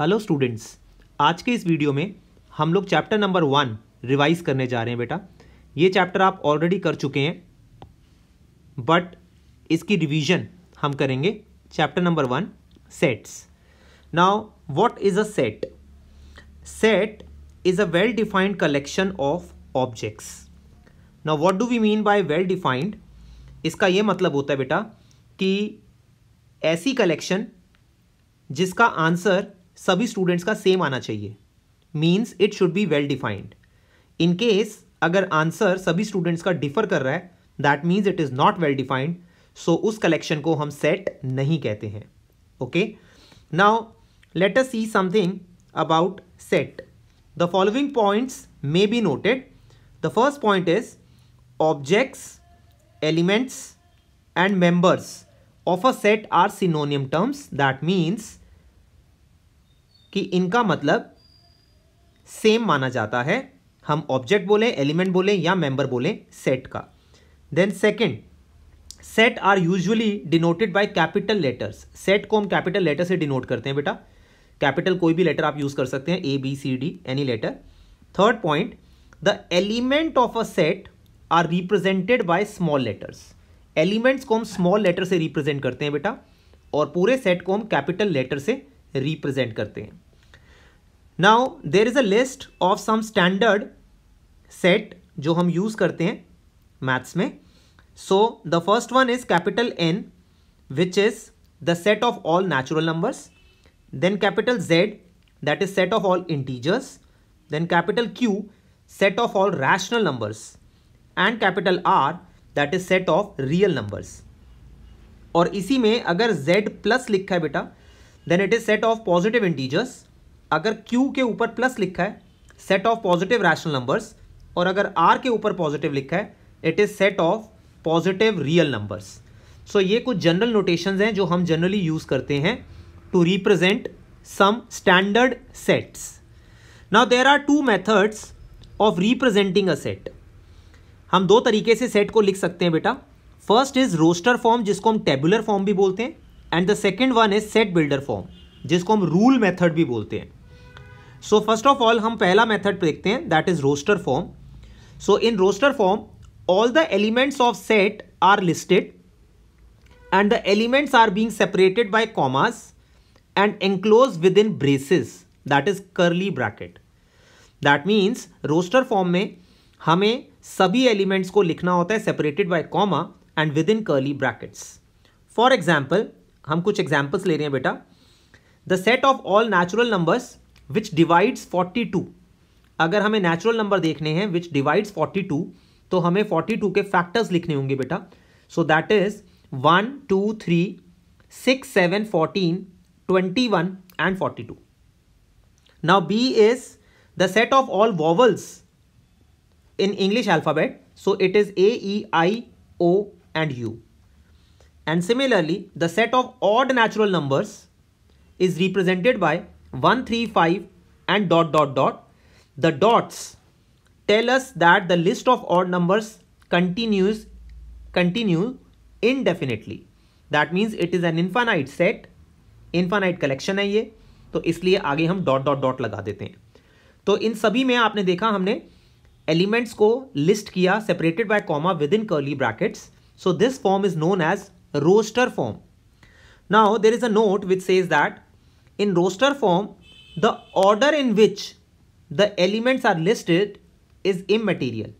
Hello students आज के इस वीडियो में हम लोग चैप्टर नंबर वन रिवाइज करने जा रहे हैं बेटा ये चैप्टर आप ऑलरेडी कर चुके हैं बट इसकी रिवीजन हम करेंगे chapter number one sets now what is a set set is a well defined collection of objects now what do we mean by well defined इसका ये मतलब होता है बेटा कि ऐसी कलेक्शन जिसका आंसर सभी स्टूडेंट्स का सेम आना चाहिए means it should be well defined in case अगर आंसर सभी स्टूडेंट्स का डिफर कर रहा है that means it is not well defined so उस कलेक्शन को हम सेट नहीं कहते हैं okay now let us see something about set the following points may be noted the first point is objects elements and members of a set are synonym terms that means कि इनका मतलब same माना जाता है हम object बोले element बोले या मेंबर बोले सेट का then second set are usually denoted by capital letters set को हम कैपिटल लेटर से डिनोट करते हैं बेटा कैपिटल कोई भी लेटर आप यूज कर सकते हैं A B C D any letter third point the element of a set are represented by small letters elements को हम स्मॉल लेटर से रिप्रेजेंट करते हैं बेटा और पूरे सेट को हम कैपिटल लेटर से रिप्रेजेंट करते हैं now there is a list of some standard set जो हम यूज़ करते हैं मैथ्स में so the first one is capital N which is the set of all natural numbers then capital Z that is set of all integers then capital Q set of all rational numbers and capital R that is set of real numbers और इसी में अगर Z plus लिखा है बेटा then it is set of positive integers अगर Q के ऊपर प्लस लिखा है set of positive rational numbers और अगर आर के ऊपर पॉजिटिव लिखा है it is set of positive real numbers so ये कुछ जनरल नोटेशंस हैं जो हम जनरली यूज़ करते हैं to represent some standard sets now there are two methods of representing a set हम दो तरीके से सेट को लिख सकते हैं बेटा फर्स्ट इज रोस्टर फॉर्म जिसको हम टेबुलर फॉर्म भी बोलते हैं and the second one is set builder form जिसको हम रूल मेथड भी बोलते हैं सो फर्स्ट ऑफ ऑल हम पहला मेथड देखते हैं that is roster form so in roster form all the elements of set are listed and the elements are being separated by commas and enclose within braces that is curly bracket that means roster form में हमें सभी elements को लिखना होता है separated by comma and within curly brackets for example हम कुछ examples ले रहे हैं बेटा the set of all natural numbers which divides 42 अगर हमें नेचुरल नंबर देखने हैं विच डिवाइड्स 42 तो हमें 42 के फैक्टर्स लिखने होंगे बेटा so that is one two three six seven fourteen twenty one and forty two now B is the set of all vowels in English alphabet so it is A I O and U and similarly the set of of odd numbers is is by one three five and dot dot dot the dots tell us that the list of odd numbers continues continue indefinitely. That means it is an infinite set infinite collection है ये तो इसलिए आगे हम dot dot dot लगा देते हैं तो इन सभी में आपने देखा हमने एलिमेंट्स को लिस्ट किया separated by comma within curly brackets so this form is known as roster form now there is a note which says that roster form the order in which the the are listed is is material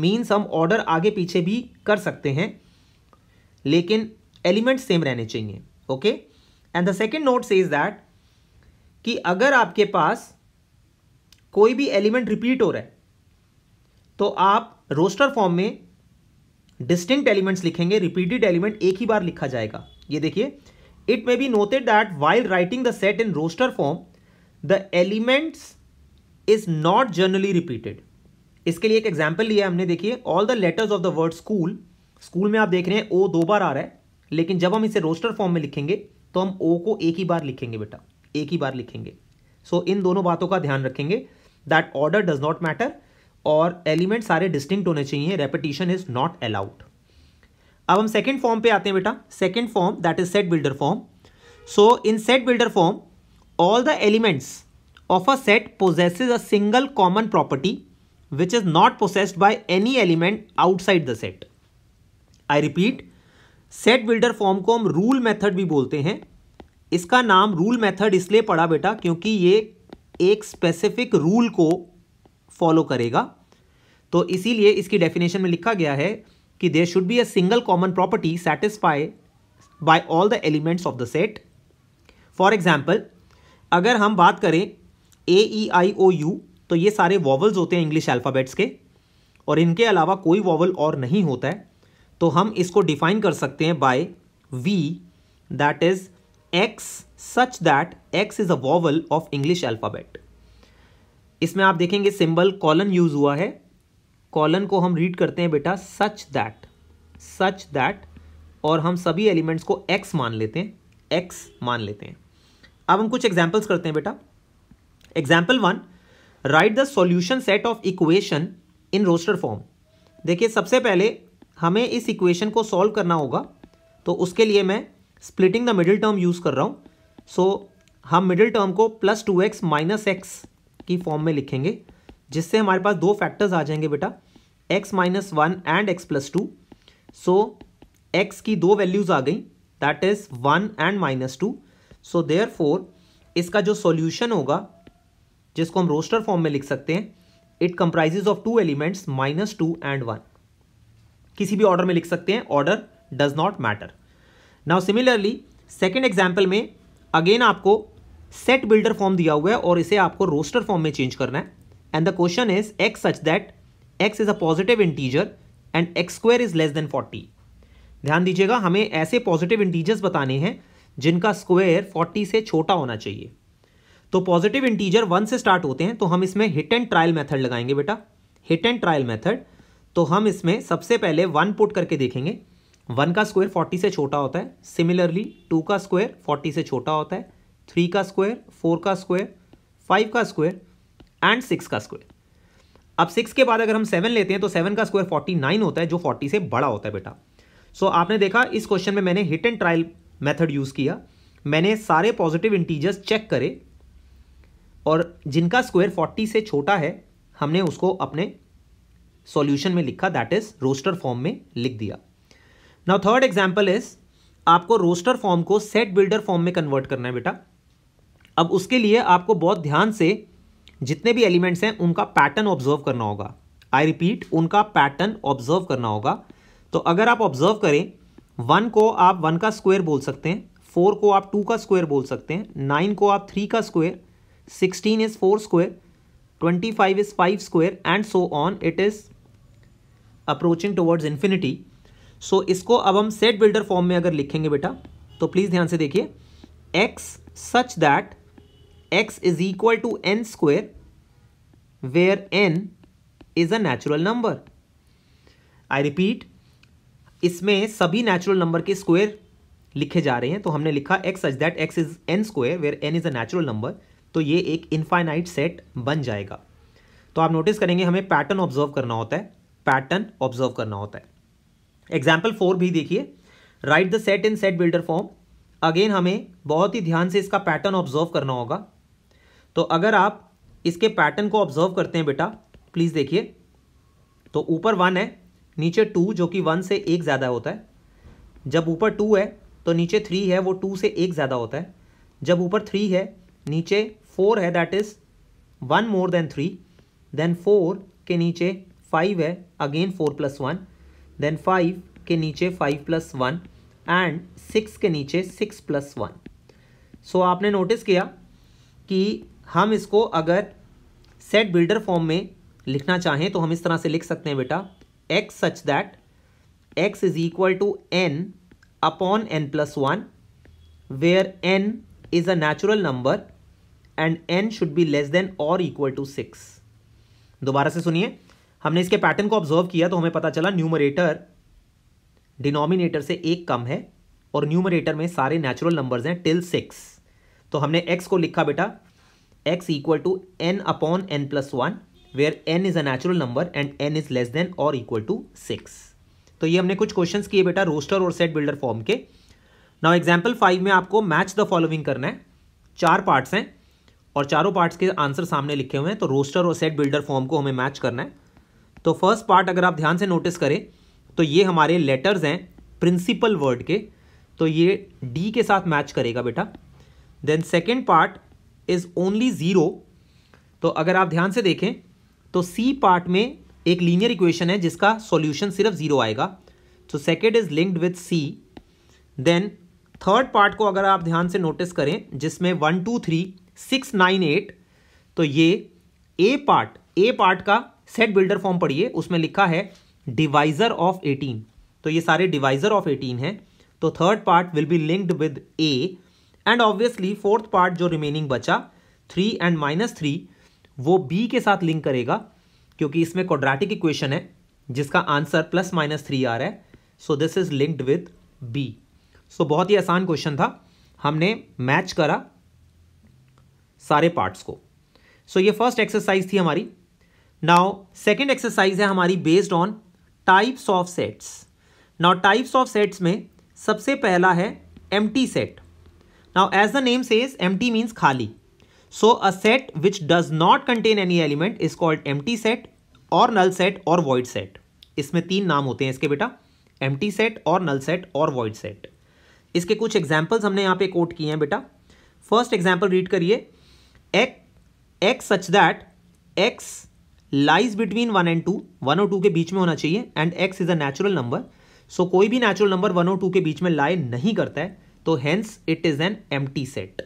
means हम order आगे पीछे भी कर सकते हैं लेकिन element same रहने चाहिए okay and the second note is that कि अगर आपके पास कोई भी एलिमेंट रिपीट हो रहा है तो आप रोस्टर फॉर्म में डिस्टिंक्ट एलिमेंट्स लिखेंगे रिपीटेड एलिमेंट एक ही बार लिखा जाएगा ये देखिए It may be noted that while writing the set in roster form, the elements is not generally repeated. इसके लिए एक एग्जाम्पल लिया हमने देखिए all the letters of the word school school में आप देख रहे हैं ओ दो बार आ रहा है लेकिन जब हम इसे रोस्टर फॉर्म में लिखेंगे तो हम ओ को एक ही बार लिखेंगे बेटा एक ही बार लिखेंगे सो so, इन दोनों बातों का ध्यान रखेंगे that order does not matter और एलिमेंट सारे डिस्टिंक्ट होने चाहिए रेपिटेशन इज नॉट अलाउड अब हम सेकेंड फॉर्म पे आते हैं बेटा second form that is set builder form so in set builder form all the elements of a set possesses a single common property which is not possessed by any element outside the set I repeat set builder form को हम rule method भी बोलते हैं इसका नाम rule method इसलिए पड़ा बेटा क्योंकि ये एक स्पेसिफिक रूल को फॉलो करेगा तो इसीलिए इसकी डेफिनेशन में लिखा गया है कि there should be a single common property satisfy by all the elements of the set for example अगर हम बात करें ए ई आई ओ यू तो ये सारे वॉवल्स होते हैं इंग्लिश अल्फ़ाबेट्स के और इनके अलावा कोई वॉवल और नहीं होता है तो हम इसको डिफाइन कर सकते हैं by V that is x such that x is a vowel of English alphabet इसमें आप देखेंगे सिंबल कॉलन यूज़ हुआ है कॉलन को हम रीड करते हैं बेटा सच दैट सच दैट और हम सभी एलिमेंट्स को एक्स मान लेते हैं एक्स मान लेते हैं अब हम कुछ एग्जाम्पल्स करते हैं बेटा example one write the solution set of equation in roster form देखिए सबसे पहले हमें इस इक्वेशन को सॉल्व करना होगा तो उसके लिए मैं splitting the middle term use कर रहा हूँ सो so, हम मिडिल टर्म को plus two x minus x की फॉर्म में लिखेंगे जिससे हमारे पास दो फैक्टर्स आ जाएंगे बेटा x minus one and x plus two so x की दो वैल्यूज आ गई that is one and minus two so therefore इसका जो सॉल्यूशन होगा जिसको हम रोस्टर फॉर्म में लिख सकते हैं it comprises of two elements minus two and one किसी भी ऑर्डर में लिख सकते हैं order does not matter now similarly second example में अगेन आपको सेट बिल्डर फॉर्म दिया हुआ है और इसे आपको रोस्टर फॉर्म में चेंज करना है and the question is x such that x is a positive integer and x square is less than forty ध्यान दीजिएगा हमें ऐसे पॉजिटिव इंटीजर्स बताने हैं जिनका स्क्वायर फोर्टी से छोटा होना चाहिए तो पॉजिटिव इंटीजर वन से स्टार्ट होते हैं तो हम इसमें हिट एंड ट्रायल मेथड लगाएंगे बेटा हिट एंड ट्रायल मेथड तो हम इसमें सबसे पहले वन पुट करके देखेंगे वन का स्क्वायर फोर्टी से छोटा होता है सिमिलरली टू का स्क्वायर फोर्टी से छोटा होता है थ्री का स्क्वायर फोर का स्क्वायर फाइव का स्क्वायर एंड सिक्स का स्क्वायर अब सिक्स के बाद अगर हम सेवन लेते हैं तो सेवन का स्क्वायर फोर्टी नाइन होता है जो फोर्टी से बड़ा होता है बेटा सो so, आपने देखा इस क्वेश्चन में मैंने hit and trial method use किया मैंने सारे पॉजिटिव इंटीजर्स चेक करे और जिनका स्क्वायर फोर्टी से छोटा है हमने उसको अपने सॉल्यूशन में लिखा दैट इज रोस्टर फॉर्म में लिख दिया नाउ थर्ड एग्जाम्पल इज आपको रोस्टर फॉर्म को सेट बिल्डर फॉर्म में कन्वर्ट करना है बेटा अब उसके लिए आपको बहुत ध्यान से जितने भी एलिमेंट्स हैं उनका पैटर्न ऑब्जर्व करना होगा आई रिपीट उनका पैटर्न ऑब्जर्व करना होगा तो अगर आप ऑब्जर्व करें वन को आप वन का स्क्वायर बोल सकते हैं फोर को आप टू का स्क्वायर बोल सकते हैं नाइन को आप थ्री का square sixteen is four square twenty five is five square and so on it is approaching towards infinity so इसको अब हम सेट बिल्डर फॉर्म में अगर लिखेंगे बेटा तो प्लीज़ ध्यान से देखिए x such that x is equal to n square where n is a natural number. I repeat, इसमें सभी नेचुरल नंबर के स्क्वायर लिखे जा रहे हैं तो हमने लिखा x such that x is n square where n is a natural number तो ये एक इनफाइनाइट सेट बन जाएगा तो आप नोटिस करेंगे हमें पैटर्न ऑब्जर्व करना होता है पैटर्न ऑब्जर्व करना होता है एग्जाम्पल फोर भी देखिए write the set in set builder form again हमें बहुत ही ध्यान से इसका पैटर्न ऑब्जर्व करना होगा तो अगर आप इसके पैटर्न को ऑब्जर्व करते हैं बेटा प्लीज़ देखिए तो ऊपर वन है नीचे टू जो कि वन से एक ज़्यादा होता है जब ऊपर टू है तो नीचे थ्री है वो टू से एक ज़्यादा होता है जब ऊपर थ्री है नीचे फोर है that is one more than three then four के नीचे फाइव है again four plus one then five के नीचे five plus one and six के नीचे सिक्स प्लस वन सो आपने नोटिस किया कि हम इसको अगर सेट बिल्डर फॉर्म में लिखना चाहें तो हम इस तरह से लिख सकते हैं बेटा x such that x is equal to n upon n plus one where n is a natural number and n should be less than और इक्वल टू सिक्स दोबारा से सुनिए हमने इसके पैटर्न को ऑब्जर्व किया तो हमें पता चला न्यूमरेटर डिनोमिनेटर से एक कम है और न्यूमरेटर में सारे नेचुरल नंबर्स हैं टिल सिक्स तो हमने एक्स को लिखा बेटा x equal to n upon n plus 1 where n is a natural number and n is less than और इक्वल टू सिक्स तो ये हमने कुछ क्वेश्चन किए बेटा रोस्टर और सेट बिल्डर फॉर्म के नाउ एग्जाम्पल फाइव में आपको मैच द फॉलोइंग करना है चार पार्ट्स हैं और चारों पार्ट्स के आंसर सामने लिखे हुए हैं तो रोस्टर और सेट बिल्डर फॉर्म को हमें मैच करना है तो फर्स्ट पार्ट अगर आप ध्यान से नोटिस करें तो ये हमारे लेटर्स हैं प्रिंसिपल वर्ड के तो ये डी के साथ मैच करेगा बेटा then second part is only zero तो अगर आप ध्यान से देखें तो सी पार्ट में एक लीनियर इक्वेशन है जिसका सॉल्यूशन सिर्फ जीरो आएगा तो second is linked with C then third part को अगर आप ध्यान से नोटिस करें जिसमें one two three six nine eight तो ये ए पार्ट ए पार्ट का सेट बिल्डर फॉर्म पढ़िए उसमें लिखा है डिवाइजर ऑफ एटीन तो ये सारे डिवाइजर ऑफ एटीन है तो third part will be linked with A and obviously fourth part जो रिमेनिंग बचा थ्री एंड माइनस थ्री वो बी के साथ लिंक करेगा क्योंकि इसमें क्वाड्रेटिक इक्वेशन है जिसका आंसर प्लस माइनस थ्री आ रहा है so this is linked with B so बहुत ही आसान क्वेश्चन था हमने मैच करा सारे पार्ट्स को सो so, ये फर्स्ट एक्सरसाइज थी हमारी नाउ सेकेंड एक्सरसाइज है हमारी based on types of sets now types of sets में सबसे पहला है empty set now as the name says empty means khali so a set which does not contain any element is called empty set or null set or void set इसमें तीन नाम होते हैं इसके बेटा empty set और null set और void set इसके कुछ examples हमने यहाँ पे कोट किए हैं बेटा first example read करिए x x such that x lies between one and two one और टू के बीच में होना चाहिए and x is a natural number so कोई भी नेचुरल नंबर वन और टू के बीच में लाई नहीं करता है तो हैंस इट इज एन एम सेट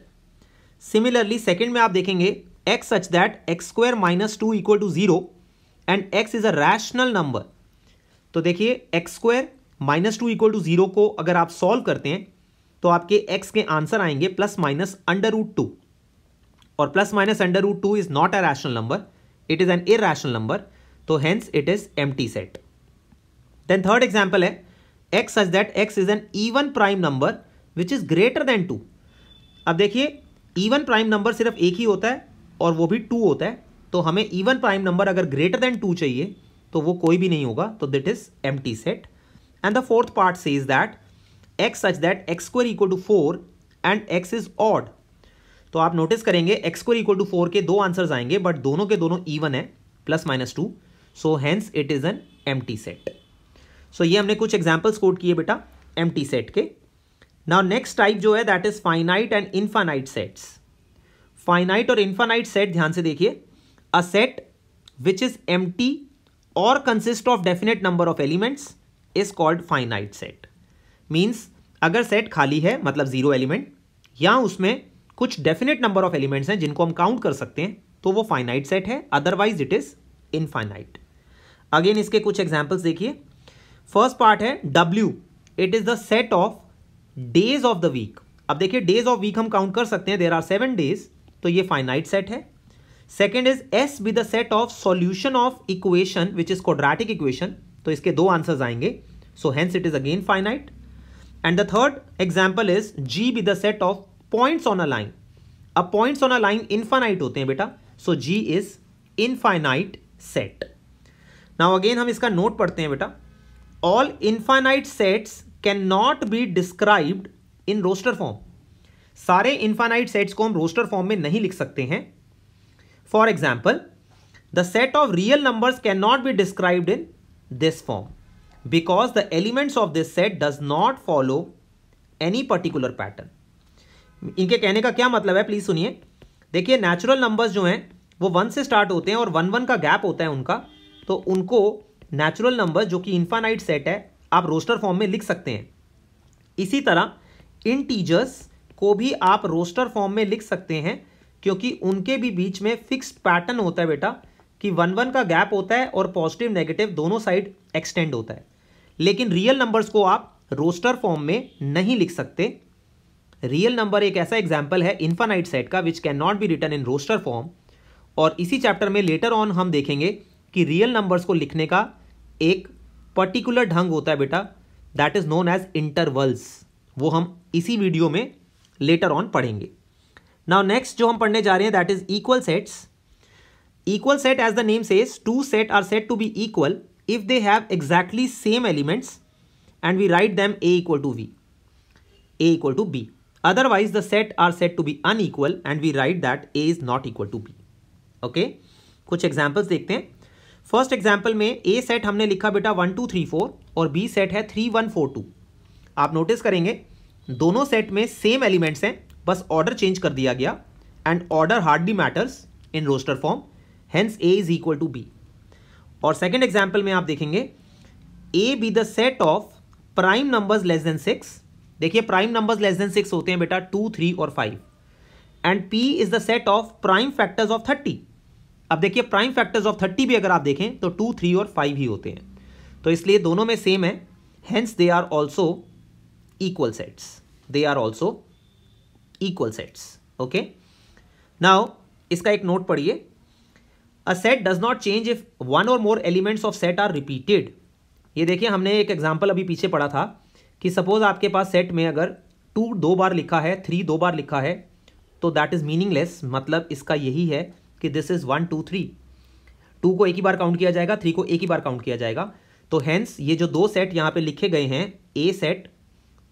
सिमिलरली सेकेंड में आप देखेंगे x such that x square minus two equal to zero and x is a rational number तो देखिए x square minus two equal to zero को अगर आप सॉल्व करते हैं तो आपके एक्स के आंसर आएंगे plus minus under root two और plus minus under root two is not a rational number it is an irrational number तो हैंस इट इज एम सेट देन थर्ड एग्जाम्पल है x such that x is an even prime number which is greater than two अब देखिए even prime number सिर्फ एक ही होता है और वो भी टू होता है तो हमें ईवन प्राइम नंबर अगर ग्रेटर देन टू चाहिए तो वो कोई भी नहीं होगा तो that is empty set and the fourth part से is that x such that x square equal to four and x is odd तो आप नोटिस करेंगे x square equal to four के दो आंसर आएंगे बट दोनों के दोनों ईवन है plus minus two so hence it is an empty set सो ये हमने कुछ एग्जाम्पल्स कोट किए बेटा एम टी सेट के नाउ नेक्स्ट टाइप जो है that is finite and infinite sets finite और इनफाइनाइट सेट ध्यान से देखिए अ सेट विच इज एम or consist of definite number of elements is called finite set means अगर set खाली है मतलब जीरो एलिमेंट या उसमें कुछ डेफिनेट नंबर ऑफ एलिमेंट्स हैं जिनको हम काउंट कर सकते हैं तो वो फाइनाइट सेट है otherwise it is infinite again इसके कुछ एग्जाम्पल्स देखिए फर्स्ट पार्ट है W it is the set of days of the week अब देखिए डेज ऑफ वीक हम काउंट कर सकते हैं देर आर सेवन डेज तो ये फाइनाइट सेट है second is S with the set of solution of equation which is quadratic equation तो इसके दो आंसर्स आएंगे so hence it is again finite and the third example is G with the set of points on a line अब points on a line infinite होते हैं बेटा so G is infinite set now again हम इसका note पढ़ते हैं बेटा all infinite sets can not be described in roster form सारे इन्फानाइट सेट्स को हम रोस्टर फॉर्म में नहीं लिख सकते हैं for example the set of real numbers can not be described in this form because the elements of this set does not follow any particular pattern इनके कहने का क्या मतलब है प्लीज सुनिए देखिए नेचुरल नंबर्स जो हैं वो वन से स्टार्ट होते हैं और वन वन का गैप होता है उनका तो उनको नेचुरल नंबर जो कि इन्फानाइट सेट है आप रोस्टर फॉर्म में लिख सकते हैं इसी तरह इंटीजर्स को भी आप रोस्टर फॉर्म में लिख सकते हैं क्योंकि उनके भी बीच में फिक्स पैटर्न होता है बेटा कि वन वन का गैप होता है और पॉजिटिव नेगेटिव दोनों साइड एक्सटेंड होता है लेकिन रियल नंबर्स को आप रोस्टर फॉर्म में नहीं लिख सकते रियल नंबर एक ऐसा एग्जाम्पल है इन्फानाइट सेट का which can not be written in roster form और इसी चैप्टर में लेटर ऑन हम देखेंगे कि रियल नंबर्स को लिखने का एक पर्टिकुलर ढंग होता है बेटा that is known as intervals वो हम इसी वीडियो में लेटर ऑन पढ़ेंगे नाउ नेक्स्ट जो हम पढ़ने जा रहे हैं that is equal sets equal set as the name says two set are said to be equal if they have exactly same elements and we write them A equal to we A equal to B otherwise the set are said to be un unequal and we write that A is not equal to B okay कुछ examples देखते हैं first example में A set हमने लिखा बेटा one two three four और B set है three one four two आप नोटिस करेंगे दोनों सेट में सेम एलिमेंट्स हैं बस ऑर्डर चेंज कर दिया गया and order hardly matters in roster form hence A is equal to B और सेकेंड एग्जाम्पल में आप देखेंगे A B the set of prime numbers less than six देखिए prime numbers less than six होते हैं बेटा टू थ्री और five and P is the set of prime factors of thirty अब देखिए प्राइम फैक्टर्स ऑफ थर्टी भी अगर आप देखें तो टू थ्री और फाइव ही होते हैं तो इसलिए दोनों में सेम है hence they are also equal sets they are also equal sets okay now इसका एक नोट पढ़िए a set does not change if one और more elements of set are repeated ये देखिए हमने एक एग्जाम्पल अभी पीछे पढ़ा था कि सपोज आपके पास सेट में अगर टू दो बार लिखा है थ्री दो बार लिखा है तो दैट इज़ मीनिंगलेस मतलब इसका यही है कि this is one two three two को एक ही बार काउंट किया जाएगा थ्री को एक ही बार काउंट किया जाएगा तो हैंस ये जो दो सेट यहाँ पे लिखे गए हैं ए सेट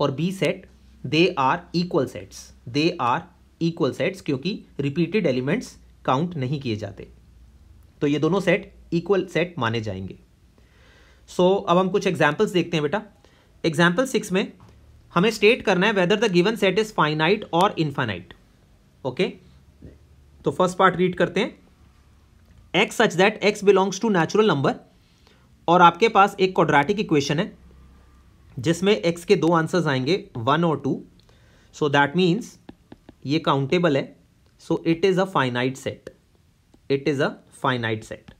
और B set they are equal sets they are equal sets क्योंकि रिपीटेड एलिमेंट्स काउंट नहीं किए जाते तो ये दोनों सेट इक्वल सेट माने जाएंगे सो so, अब हम कुछ एग्जाम्पल्स देखते हैं बेटा एग्जाम्पल सिक्स में हमें स्टेट करना है whether the given set is finite और इनफाइनाइट ओके okay? तो फर्स्ट पार्ट रीड करते हैं x such that X belongs to natural number और आपके पास एक क्वाड्रेटिक इक्वेशन है जिसमें एक्स के दो आंसर्स आएंगे वन और टू सो दैट मीन्स ये काउंटेबल है so it is a finite set it is a finite set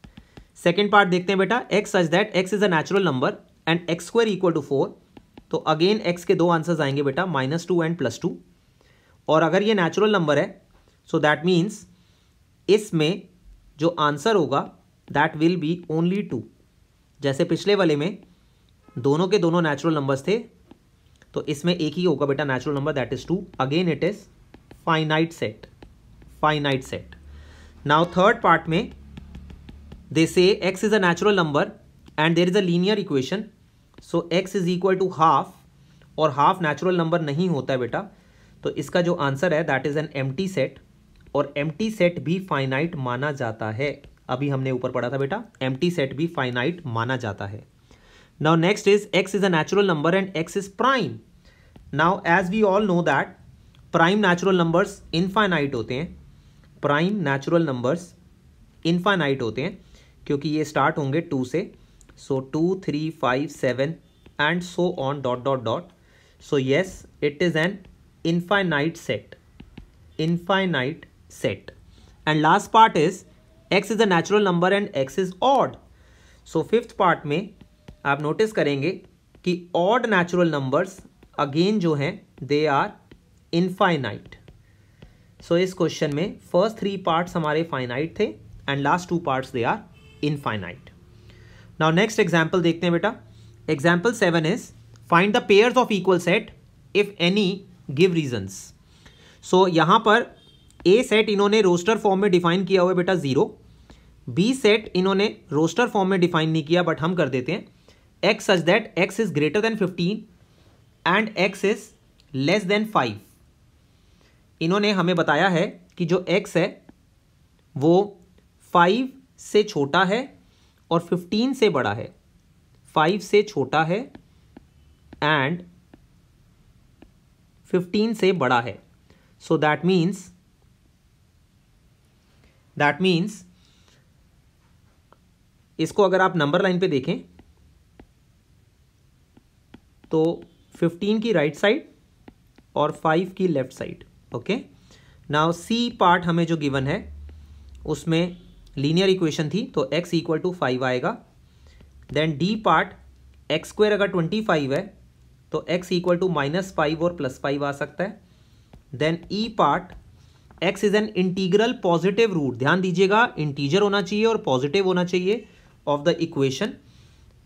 second part देखते हैं बेटा x such that x is a natural number and x square equal to four तो again X के दो answers आएंगे बेटा minus two and plus two और अगर ये नेचुरल नंबर है सो दैट मीन्स इसमें जो आंसर होगा that will be only two जैसे पिछले वाले में दोनों के दोनों नेचुरल नंबर्स थे तो इसमें एक ही होगा बेटा natural number that is two again it is finite set finite set now third part में they say X is a natural number and there is a linear equation so X is equal to half और half natural number नहीं होता है बेटा तो इसका जो answer है that is an empty set और एम सेट भी फाइनाइट माना जाता है अभी हमने ऊपर पढ़ा था बेटा एम सेट भी फाइनाइट माना जाता है now next is X is a natural number and x is prime now as we all know that prime natural numbers infinite होते हैं प्राइम नेचुरल नंबर्स इनफाइनाइट होते हैं क्योंकि ये स्टार्ट होंगे टू से so two three five seven and so on dot dot dot so yes it is an infinite set infinite set and last part is X is a natural number and x is odd so fifth part में आप notice करेंगे कि odd natural numbers again जो हैं दे are infinite सो इस question में first three parts हमारे finite थे and last two parts they are infinite now next example देखते हैं बेटा example seven is find the pairs of equal set if any give reasons so यहाँ पर A set इन्होंने roster form में define किया हुआ बेटा जीरो बी सेट इन्होंने रोस्टर फॉर्म में डिफाइन नहीं किया बट हम कर देते हैं x such that x is greater than fifteen and x is less than five इन्होंने हमें बताया है कि जो एक्स है वो फाइव से छोटा है और फिफ्टीन से बड़ा है फाइव से छोटा है एंड फिफ्टीन से बड़ा है so that means that means इसको अगर आप नंबर लाइन पे देखें तो 15 की राइट right साइड और 5 की left side okay now C part हमें जो गिवन है उसमें लीनियर इक्वेशन थी तो x इक्वल टू फाइव आएगा then D part X square अगर ट्वेंटी फाइव है तो x equal to minus five और प्लस फाइव आ सकता है then E part X is an integral positive root ध्यान दीजिएगा इंटीजर होना चाहिए और पॉजिटिव होना चाहिए ऑफ द इक्वेशन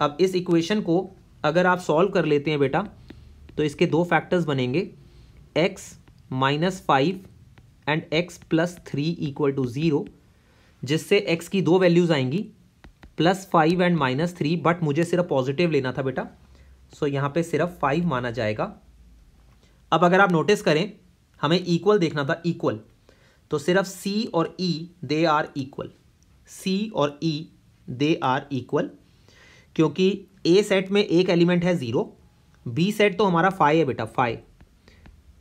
अब इस इक्वेशन को अगर आप सॉल्व कर लेते हैं बेटा तो इसके दो फैक्टर्स बनेंगे X minus five and x plus three equal to zero जिससे एक्स की दो वैल्यूज़ आएंगी plus five and minus three but मुझे सिर्फ पॉजिटिव लेना था बेटा सो so, यहाँ पे सिर्फ फाइव माना जाएगा अब अगर आप नोटिस करें हमें इक्वल देखना था इक्वल तो सिर्फ सी और ई दे आर इक्वल सी और ई दे आर इक्वल क्योंकि ए सेट में एक एलिमेंट है ज़ीरो बी सेट तो हमारा फाइव है बेटा फाइव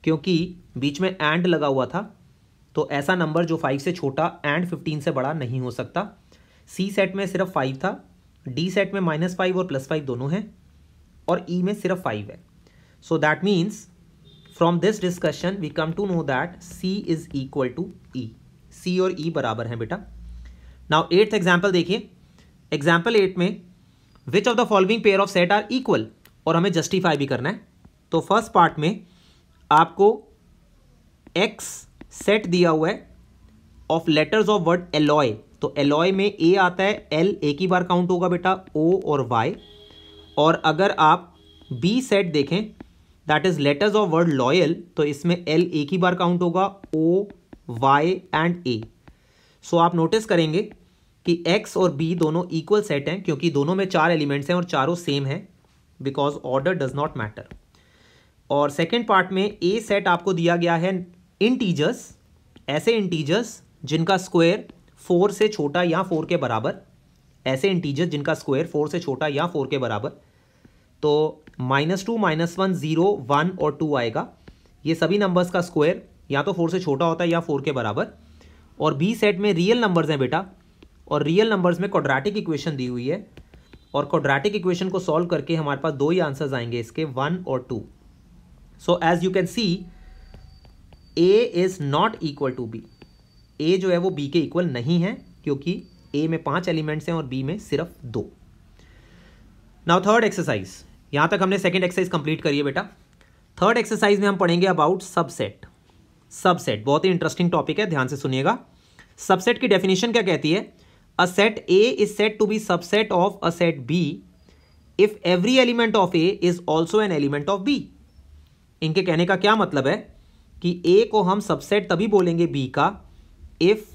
क्योंकि बीच में एंड लगा हुआ था तो ऐसा नंबर जो फाइव से छोटा एंड फिफ्टीन से बड़ा नहीं हो सकता सी सेट में सिर्फ फाइव था डी सेट में माइनस फाइव और प्लस फाइव दोनों हैं और ई e में सिर्फ फाइव है so that means from this discussion we come to know that C is equal to E C और ई e बराबर है बेटा नाउ एट्थ एग्जाम्पल देखिए एग्जाम्पल एट में which of the following pair of set are equal और हमें justify भी करना है तो फर्स्ट पार्ट में आपको एक्स सेट दिया हुआ है of letters of word alloy तो एलॉय में ए आता है एल एक ही बार काउंट होगा बेटा ओ और वाई और अगर आप बी सेट देखें that is letters of word loyal तो इसमें एल एक ही बार काउंट होगा ओ वाई एंड ए सो आप नोटिस करेंगे कि एक्स और बी दोनों इक्वल सेट हैं क्योंकि दोनों में चार एलिमेंट्स हैं और चारों सेम हैं because order does not matter और सेकेंड पार्ट में ए सेट आपको दिया गया है इंटीजर्स ऐसे इंटीजर्स जिनका स्क्वायर फोर से छोटा या फोर के बराबर ऐसे इंटीजर्स जिनका स्क्वायर फोर से छोटा या फोर के बराबर तो minus two minus one zero one और टू आएगा ये सभी नंबर्स का स्क्वायर या तो फोर से छोटा होता है या फोर के बराबर और बी सेट में रियल नंबर्स हैं बेटा और रियल नंबर्स में क्वाड्रेटिक इक्वेशन दी हुई है और क्वाड्रेटिक इक्वेशन को सॉल्व करके हमारे पास दो ही आंसर्स आएंगे इसके वन और two so as you can see A is not equal to B A जो है वो बी के इक्वल नहीं है क्योंकि ए में पांच एलिमेंट्स हैं और बी में सिर्फ दो नाउ थर्ड एक्सरसाइज यहाँ तक हमने सेकेंड एक्सरसाइज कंप्लीट करी है बेटा थर्ड एक्सरसाइज में हम पढ़ेंगे अबाउट सबसेट सबसेट बहुत ही इंटरेस्टिंग टॉपिक है ध्यान से सुनिएगा सबसेट की डेफिनेशन क्या कहती है a set A is said to be subset of a set B if every element of A is also an element of B इनके कहने का क्या मतलब है कि ए को हम सबसेट तभी बोलेंगे बी का if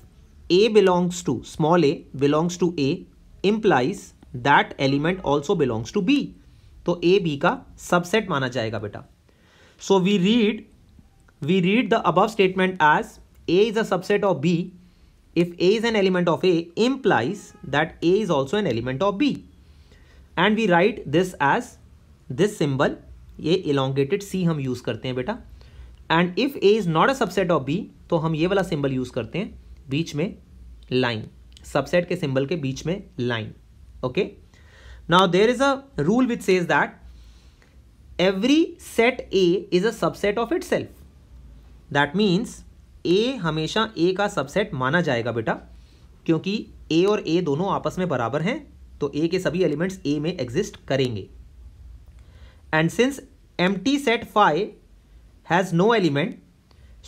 A belongs to small A belongs to A implies that element also belongs to B तो ए बी का सबसेट माना जाएगा बेटा so we read we read the above statement as A is a subset of B if A is an element of A implies that A is also an element of B and we write this as this symbol ये elongated C हम use करते हैं बेटा and if A is not a subset of B तो हम ये वाला symbol use करते हैं बीच में लाइन सबसेट के सिंबल के बीच में line okay okay? Now there is a rule which says that every set A is a subset of itself. That means A हमेशा A का subset माना जाएगा बेटा क्योंकि A और A दोनों आपस में बराबर हैं तो A के सभी elements A में exist करेंगे and since empty set phi has no element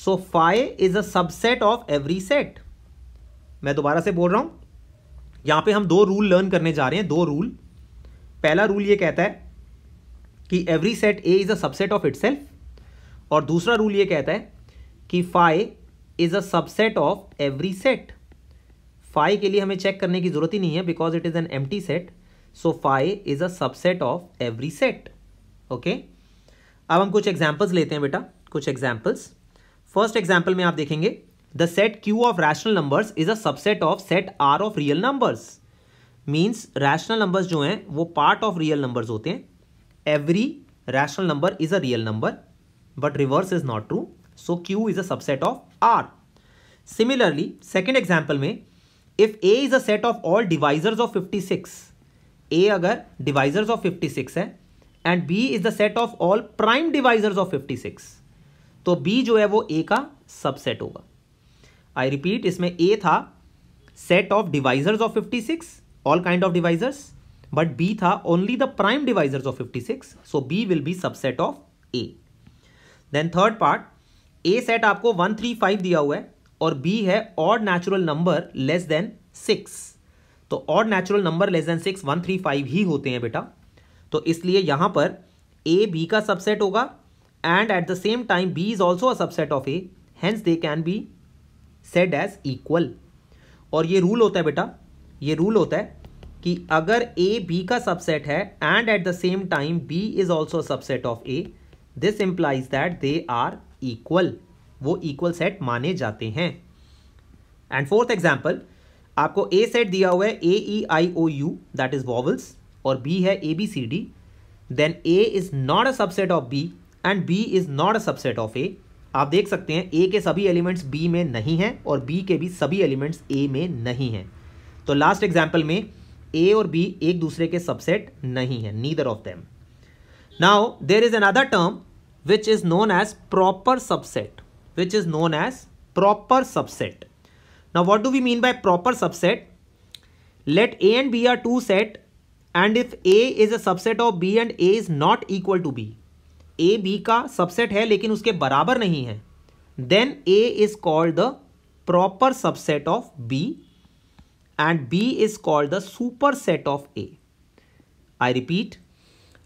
so phi is a subset of every set मैं दोबारा से बोल रहा हूं यहां पे हम दो रूल लर्न करने जा रहे हैं दो रूल पहला रूल ये कहता है कि every set A is a subset of it और दूसरा रूल ये कहता है कि phi is a subset of every set phi के लिए हमें चेक करने की जरूरत ही नहीं है बिकॉज इट इज एन एम set so phi is a subset of every set okay अब हम कुछ एग्जाम्पल्स लेते हैं बेटा कुछ एग्जाम्पल्स फर्स्ट एग्जाम्पल में आप देखेंगे the set Q of rational numbers is a subset of set R of real numbers means rational numbers जो हैं वो पार्ट ऑफ रियल नंबर्स होते हैं every rational number is a real number but reverse is not true so Q is a subset of R similarly second example में if A is a set of all divisors of fifty six A अगर divisors of fifty six है and B is the set of all prime divisors of fifty six तो B जो है वो ए का subset होगा I repeat इसमें A था set of divisors of six all kind of divisors but B था only the prime divisors of fifty six so B will be subset of A then third part A set आपको one three five दिया हुआ है और B है odd natural number less than six तो odd natural number less than six one three five ही होते हैं बेटा तो इसलिए यहां पर ए बी का सबसेट होगा and at the same time B is also a subset of A hence they can be said as equal और ये रूल होता है बेटा ये रूल होता है कि अगर ए बी का सबसेट है and at the same time B is also subset of A this implies that they are equal वो इक्वल सेट माने जाते हैं एंड फोर्थ एग्जाम्पल आपको ए सेट दिया हुआ है A E I O U that is vowels और B है A B C D then A is not a subset of B and B is not a subset of A आप देख सकते हैं ए के सभी एलिमेंट्स बी में नहीं हैं और बी के भी सभी एलिमेंट्स ए में नहीं हैं तो लास्ट एग्जाम्पल में ए और बी एक दूसरे के सबसेट नहीं है neither of them now there is another term which is known as proper subset which is known as proper subset now what do we mean by proper subset let A and B are two set and if A is a subset of B and A is not equal to B A B का subset है लेकिन उसके बराबर नहीं है then A is called the proper subset of B and B is called the super set of A I repeat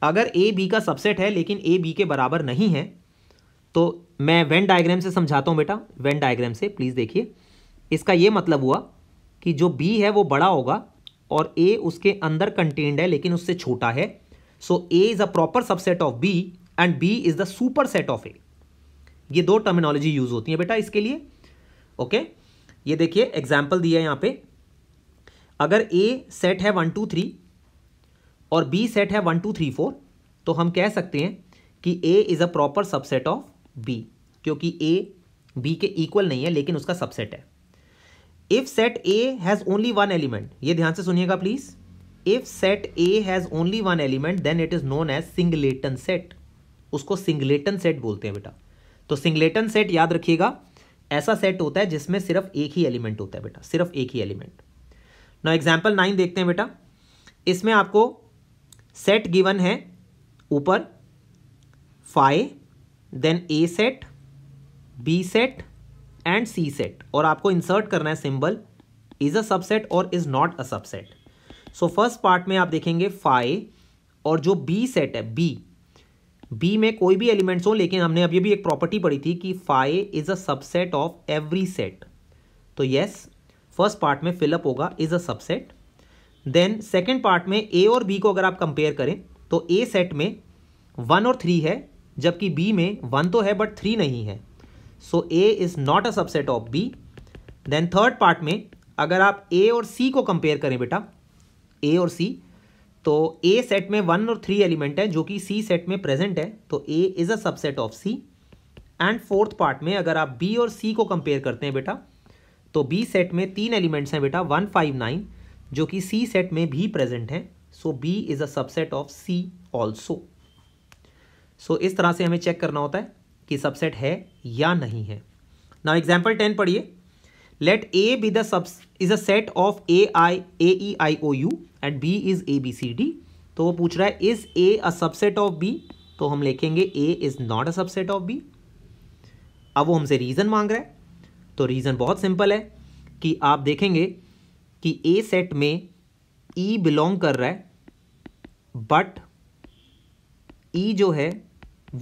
अगर A B का subset है लेकिन ए बी के बराबर नहीं है तो मैं वेन डायग्राम से समझाता हूँ बेटा वेन डायग्राम से प्लीज़ देखिए इसका ये मतलब हुआ कि जो बी है वो बड़ा होगा और ए उसके अंदर कंटेंड है लेकिन उससे छोटा है so A is a proper subset of B and B is the super set of A ये दो टर्मिनोलॉजी यूज़ होती है बेटा इसके लिए ओके okay? ये देखिए एग्जाम्पल दिया है यहाँ पे अगर ए सेट है वन टू थ्री और बी सेट है वन टू थ्री फोर तो हम कह सकते हैं कि A is a proper subset of B क्योंकि ए बी के इक्वल नहीं है लेकिन उसका सबसेट है if set A has only one element ये ध्यान से सुनिएगा please if set A has only one element then it is known as singleton set उसको सिंगलेटन सेट बोलते हैं बेटा तो सिंगलेटन सेट याद रखिएगा ऐसा सेट होता है जिसमें सिर्फ एक ही एलिमेंट होता है बेटा सिर्फ एक ही एलिमेंट ना एग्जाम्पल नाइन देखते हैं बेटा इसमें आपको सेट गिवन है ऊपर phi then A set B set and C set और आपको इंसर्ट करना है सिंबल इज अ सबसेट और is not a subset so first part में आप देखेंगे फाइ और जो बी सेट है बी बी में कोई भी एलिमेंट्स हो लेकिन हमने अभी भी एक प्रॉपर्टी पढ़ी थी कि phi is a subset of every set तो यस फर्स्ट पार्ट में फिलअप होगा is a subset then second part में ए और बी को अगर आप कंपेयर करें तो ए सेट में वन और थ्री है जबकि बी में वन तो है बट थ्री नहीं है so A is not a subset of B then third part में अगर आप ए और सी को कंपेयर करें बेटा ए और सी तो ए सेट में वन और थ्री एलिमेंट है जो कि सी सेट में प्रेजेंट है तो A is a subset of C and fourth part में अगर आप बी और सी को कंपेयर करते हैं बेटा तो बी सेट में तीन एलिमेंट्स हैं बेटा वन फाइव नाइन जो कि सी सेट में भी प्रेजेंट हैं so B is a subset of C also so इस तरह से हमें चेक करना होता है कि सबसेट है या नहीं है नाउ एग्जाम्पल टेन पढ़िए let A B the sub is a set of A I A E I O U and B is A B C D तो वो पूछ रहा है is A a subset of B तो हम लिखेंगे A is not a subset of B अब वो हमसे रीजन मांग रहा है तो रीज़न बहुत सिंपल है कि आप देखेंगे कि ए सेट में ई e बिलोंग कर रहा है बट ई e जो है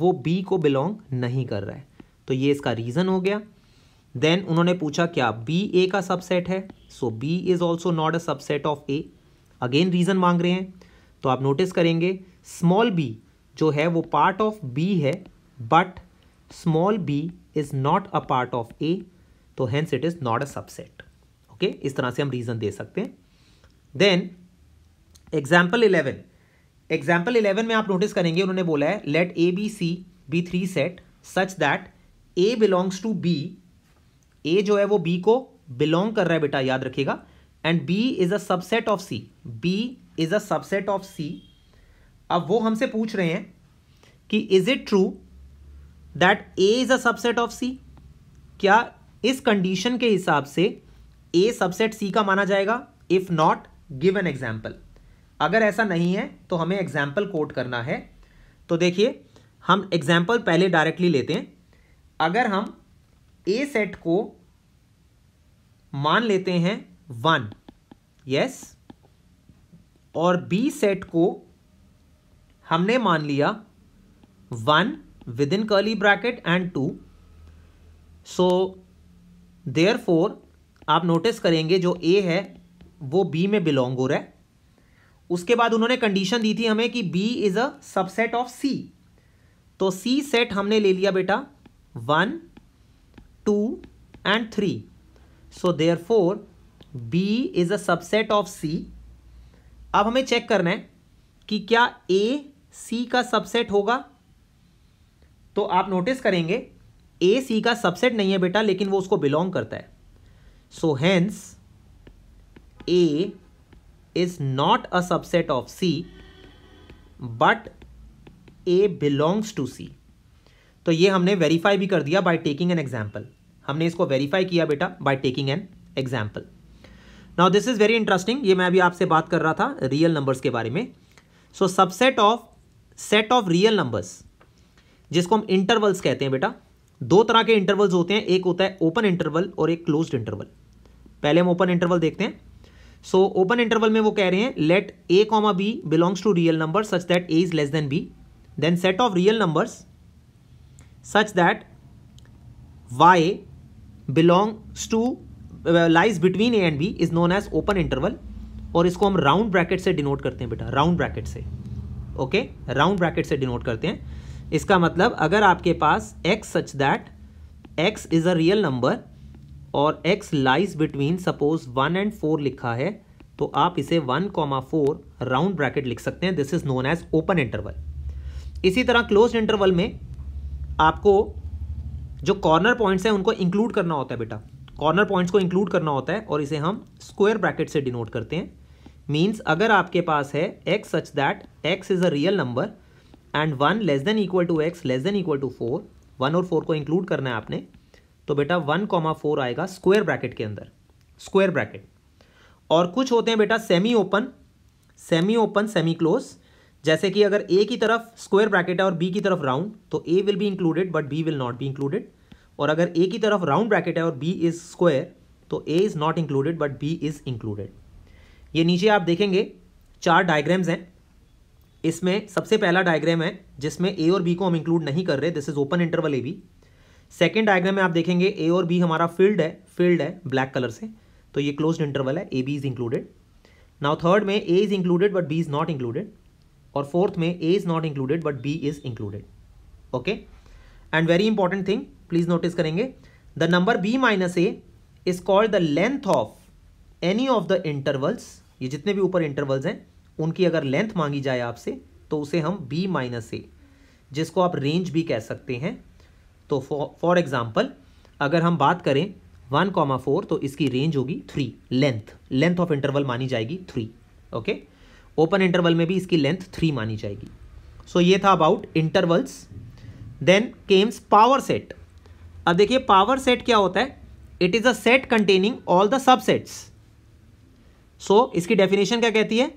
वो बी को बिलोंग नहीं कर रहा है तो ये इसका रीज़न हो गया देन उन्होंने पूछा क्या बी ए का सबसेट है so B is also not a subset of A again reason मांग रहे हैं तो आप नोटिस करेंगे स्मॉल बी जो है वो पार्ट ऑफ बी है but small B is not a part of A तो hence it is not a subset okay इस तरह से हम रीज़न दे सकते हैं then example eleven example eleven में आप नोटिस करेंगे उन्होंने बोला है let A B C B three set such that A belongs to B A जो है वो बी को बिलोंग कर रहा है बेटा याद रखिएगा and B is a subset of C B is a subset of C अब वो हमसे पूछ रहे हैं कि is it true that A is a subset of C क्या इस कंडीशन के हिसाब से ए सबसेट सी का माना जाएगा if not give an example अगर ऐसा नहीं है तो हमें एग्जाम्पल कोट करना है तो देखिए हम एग्जाम्पल पहले डायरेक्टली लेते हैं अगर हम ए सेट को मान लेते हैं वन यस और बी सेट को हमने मान लिया one within curly bracket and two so there आप नोटिस करेंगे जो ए है वो बी में बिलोंग हो रहा है उसके बाद उन्होंने कंडीशन दी थी हमें कि B is a subset of C तो सी सेट हमने ले लिया बेटा one two and three so therefore B is a subset of C अब हमें चेक करना है कि क्या ए सी का सबसेट होगा तो आप नोटिस करेंगे ए सी का सबसेट नहीं है बेटा लेकिन वो उसको बिलोंग करता है so hence A is not a subset of C but A belongs to C तो ये हमने वेरीफाई भी कर दिया बाय टेकिंग एन एग्जाम्पल हमने इसको वेरीफाई किया बेटा by taking an example now this is very interesting ये मैं अभी आपसे बात कर रहा था रियल नंबर्स के बारे में so subset of set of real numbers जिसको हम इंटरवल्स कहते हैं बेटा दो तरह के इंटरवल्स होते हैं एक होता है ओपन इंटरवल और एक क्लोज इंटरवल पहले हम ओपन इंटरवल देखते हैं सो ओपन इंटरवल में वो कह रहे हैं let A comma B belongs to real number such that A is less than B then set of real numbers such that Y belongs to lies between A and B is known as open interval और इसको हम round bracket से denote करते हैं बेटा round bracket से okay round bracket से denote करते हैं इसका मतलब अगर आपके पास x such that x is a real number और x lies between suppose one and four लिखा है तो आप इसे one comma four round bracket लिख सकते हैं this is known as open interval इसी तरह क्लोज इंटरवल में आपको जो कॉर्नर पॉइंट्स हैं उनको इंक्लूड करना होता है बेटा कॉर्नर पॉइंट्स को इंक्लूड करना होता है और इसे हम स्क्वेयर ब्रैकेट से डिनोट करते हैं मीन्स अगर आपके पास है x such that x is a real number and one less than equal to X less than equal to four one और फोर को इंक्लूड करना है आपने तो बेटा वन कॉमा फोर आएगा स्क्वेयर ब्रैकेट के अंदर स्क्वेयर ब्रैकेट और कुछ होते हैं बेटा semi open semi open semi close जैसे कि अगर ए की तरफ स्क्वेयर ब्रैकेट है और बी की तरफ राउंड तो A will be included but B will not be included और अगर ए की तरफ राउंड ब्रैकेट है और बी इज स्क्वेयर तो A is not included but B is included ये नीचे आप देखेंगे चार डायग्राम्स हैं इसमें सबसे पहला डायग्राम है जिसमें ए और बी को हम इंक्लूड नहीं कर रहे this is open interval A B second diagram में आप देखेंगे ए और बी हमारा फील्ड है फील्ड है ब्लैक कलर से तो ये क्लोज इंटरवल है A B is included now third में A is included but B is not included और फोर्थ में A is not included but B is included okay and very important thing please notice करेंगे the number B minus A is called the length of any of the intervals ये जितने भी ऊपर intervals हैं उनकी अगर length मांगी जाए आपसे तो उसे हम बी माइनस ए जिसको आप रेंज भी कह सकते हैं तो फॉर एग्जाम्पल अगर हम बात करें वन कॉमा फोर तो इसकी रेंज होगी three length length of interval मानी जाएगी थ्री ओके ओपन इंटरवल में भी इसकी लेंथ थ्री मानी जाएगी सो so, ये था about intervals then comes power set अब देखिए पावर सेट क्या होता है it is a set containing all the subsets so इसकी डेफिनेशन क्या कहती है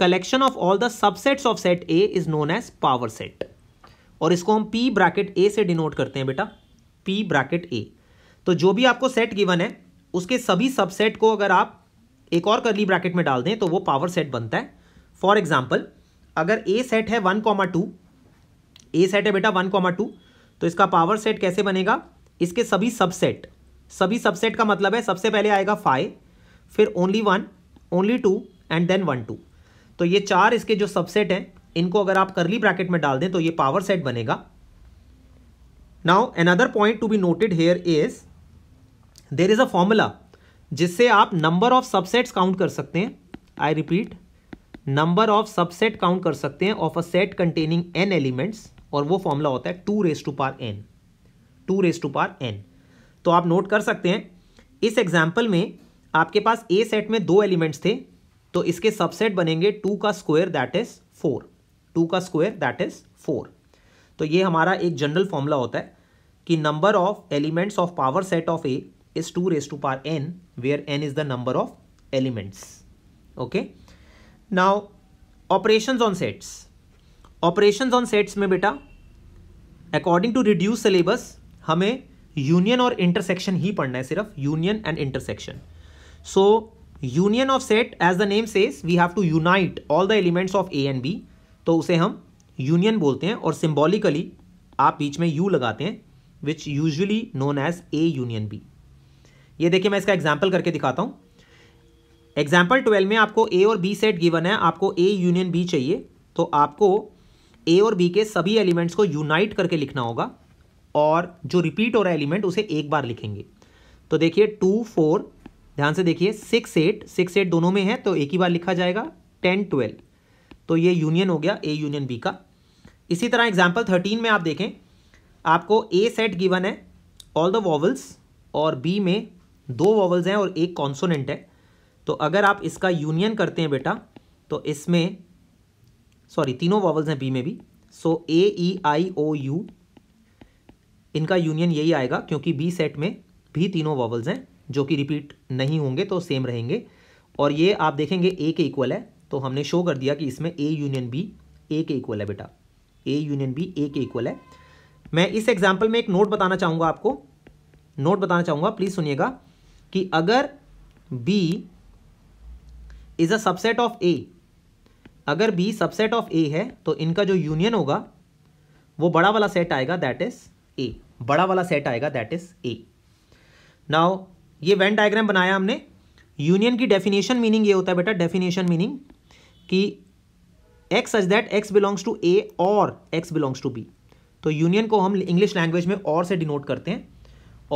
collection of all the subsets of set A is known as power set और इसको हम पी ब्रैकेट ए से डिनोट करते हैं बेटा पी ब्रैकेट ए तो जो भी आपको सेट गिवन है उसके सभी सबसेट को अगर आप एक और करली ब्रैकेट में डाल दें तो वो पावर सेट बनता है फॉर एग्जाम्पल अगर ए सेट है one comma two A set है बेटा वन कॉमा टू तो इसका पावर सेट कैसे बनेगा इसके सभी सबसेट सभी सबसेट का मतलब है सबसे पहले आएगा फाइव फिर only one only two and then one two तो ये चार इसके जो सबसेट हैं इनको अगर आप करली ब्रैकेट में डाल दें तो ये पावर सेट बनेगा now another point to be noted here is there is a formula जिससे आप नंबर ऑफ सबसेट्स काउंट कर सकते हैं I repeat number of subset count कर सकते हैं of a set containing n elements और वो फॉर्मूला होता है two raise to power n two raise to power n तो आप नोट कर सकते हैं इस एग्जाम्पल में आपके पास ए सेट में दो एलिमेंट्स थे तो इसके सबसेट बनेंगे टू का square that is four two का स्क्वायर दैट इज फोर तो ये हमारा एक जनरल फॉर्मूला होता है कि number of elements of power set of A is two raise to power n where n is the number of elements okay now operation on sets operation on sets में बेटा according to reduce syllabus हमें union और intersection ही पढ़ना है सिर्फ union and intersection so union of set as the name says we have to unite all the elements of A and B तो उसे हम यूनियन बोलते हैं और सिम्बॉलिकली आप बीच में यू लगाते हैं which usually known as A union B ये देखिए मैं इसका एग्जाम्पल करके दिखाता हूँ एग्जाम्पल ट्वेल्व में आपको ए और बी सेट गिवन है आपको ए यूनियन बी चाहिए तो आपको ए और बी के सभी एलिमेंट्स को यूनाइट करके लिखना होगा और जो रिपीट हो रहा है एलिमेंट उसे एक बार लिखेंगे तो देखिए टू फोर ध्यान से देखिए सिक्स एट सिक्स एट दोनों में है तो एक ही बार लिखा जाएगा टेन ट्वेल्व तो ये यूनियन हो गया ए यूनियन बी का इसी तरह एग्जाम्पल थर्टीन में आप देखें आपको ए सेट गिवन है ऑल द वॉवल्स और बी में दो वॉवल्स हैं और एक कॉन्सोनेंट है तो अगर आप इसका यूनियन करते हैं बेटा तो इसमें सॉरी तीनों वॉवल्स हैं बी में भी सो ए ई आई ओ यू इनका यूनियन यही आएगा क्योंकि बी सेट में भी तीनों वॉवल्स हैं जो कि रिपीट नहीं होंगे तो सेम रहेंगे और ये आप देखेंगे ए के इक्वल है तो हमने शो कर दिया कि इसमें ए यूनियन बी ए के इक्वल है बेटा ए यूनियन बी ए के इक्वल है मैं इस एग्जाम्पल में एक नोट बताना चाहूँगा आपको नोट बताना चाहूँगा प्लीज़ सुनिएगा कि अगर B is a subset of A अगर बी सबसेट ऑफ ए है तो इनका जो यूनियन होगा वो बड़ा वाला सेट आएगा दैट इज़ ए बड़ा वाला सेट आएगा दैट इज़ ए नाउ ये वेन डायग्राम बनाया हमने यूनियन की डेफिनेशन मीनिंग ये होता है बेटा डेफिनेशन मीनिंग कि X such that X belongs to A और एक्स बिलोंग्स टू बी तो यूनियन को हम इंग्लिश लैंग्वेज में और से डिनोट करते हैं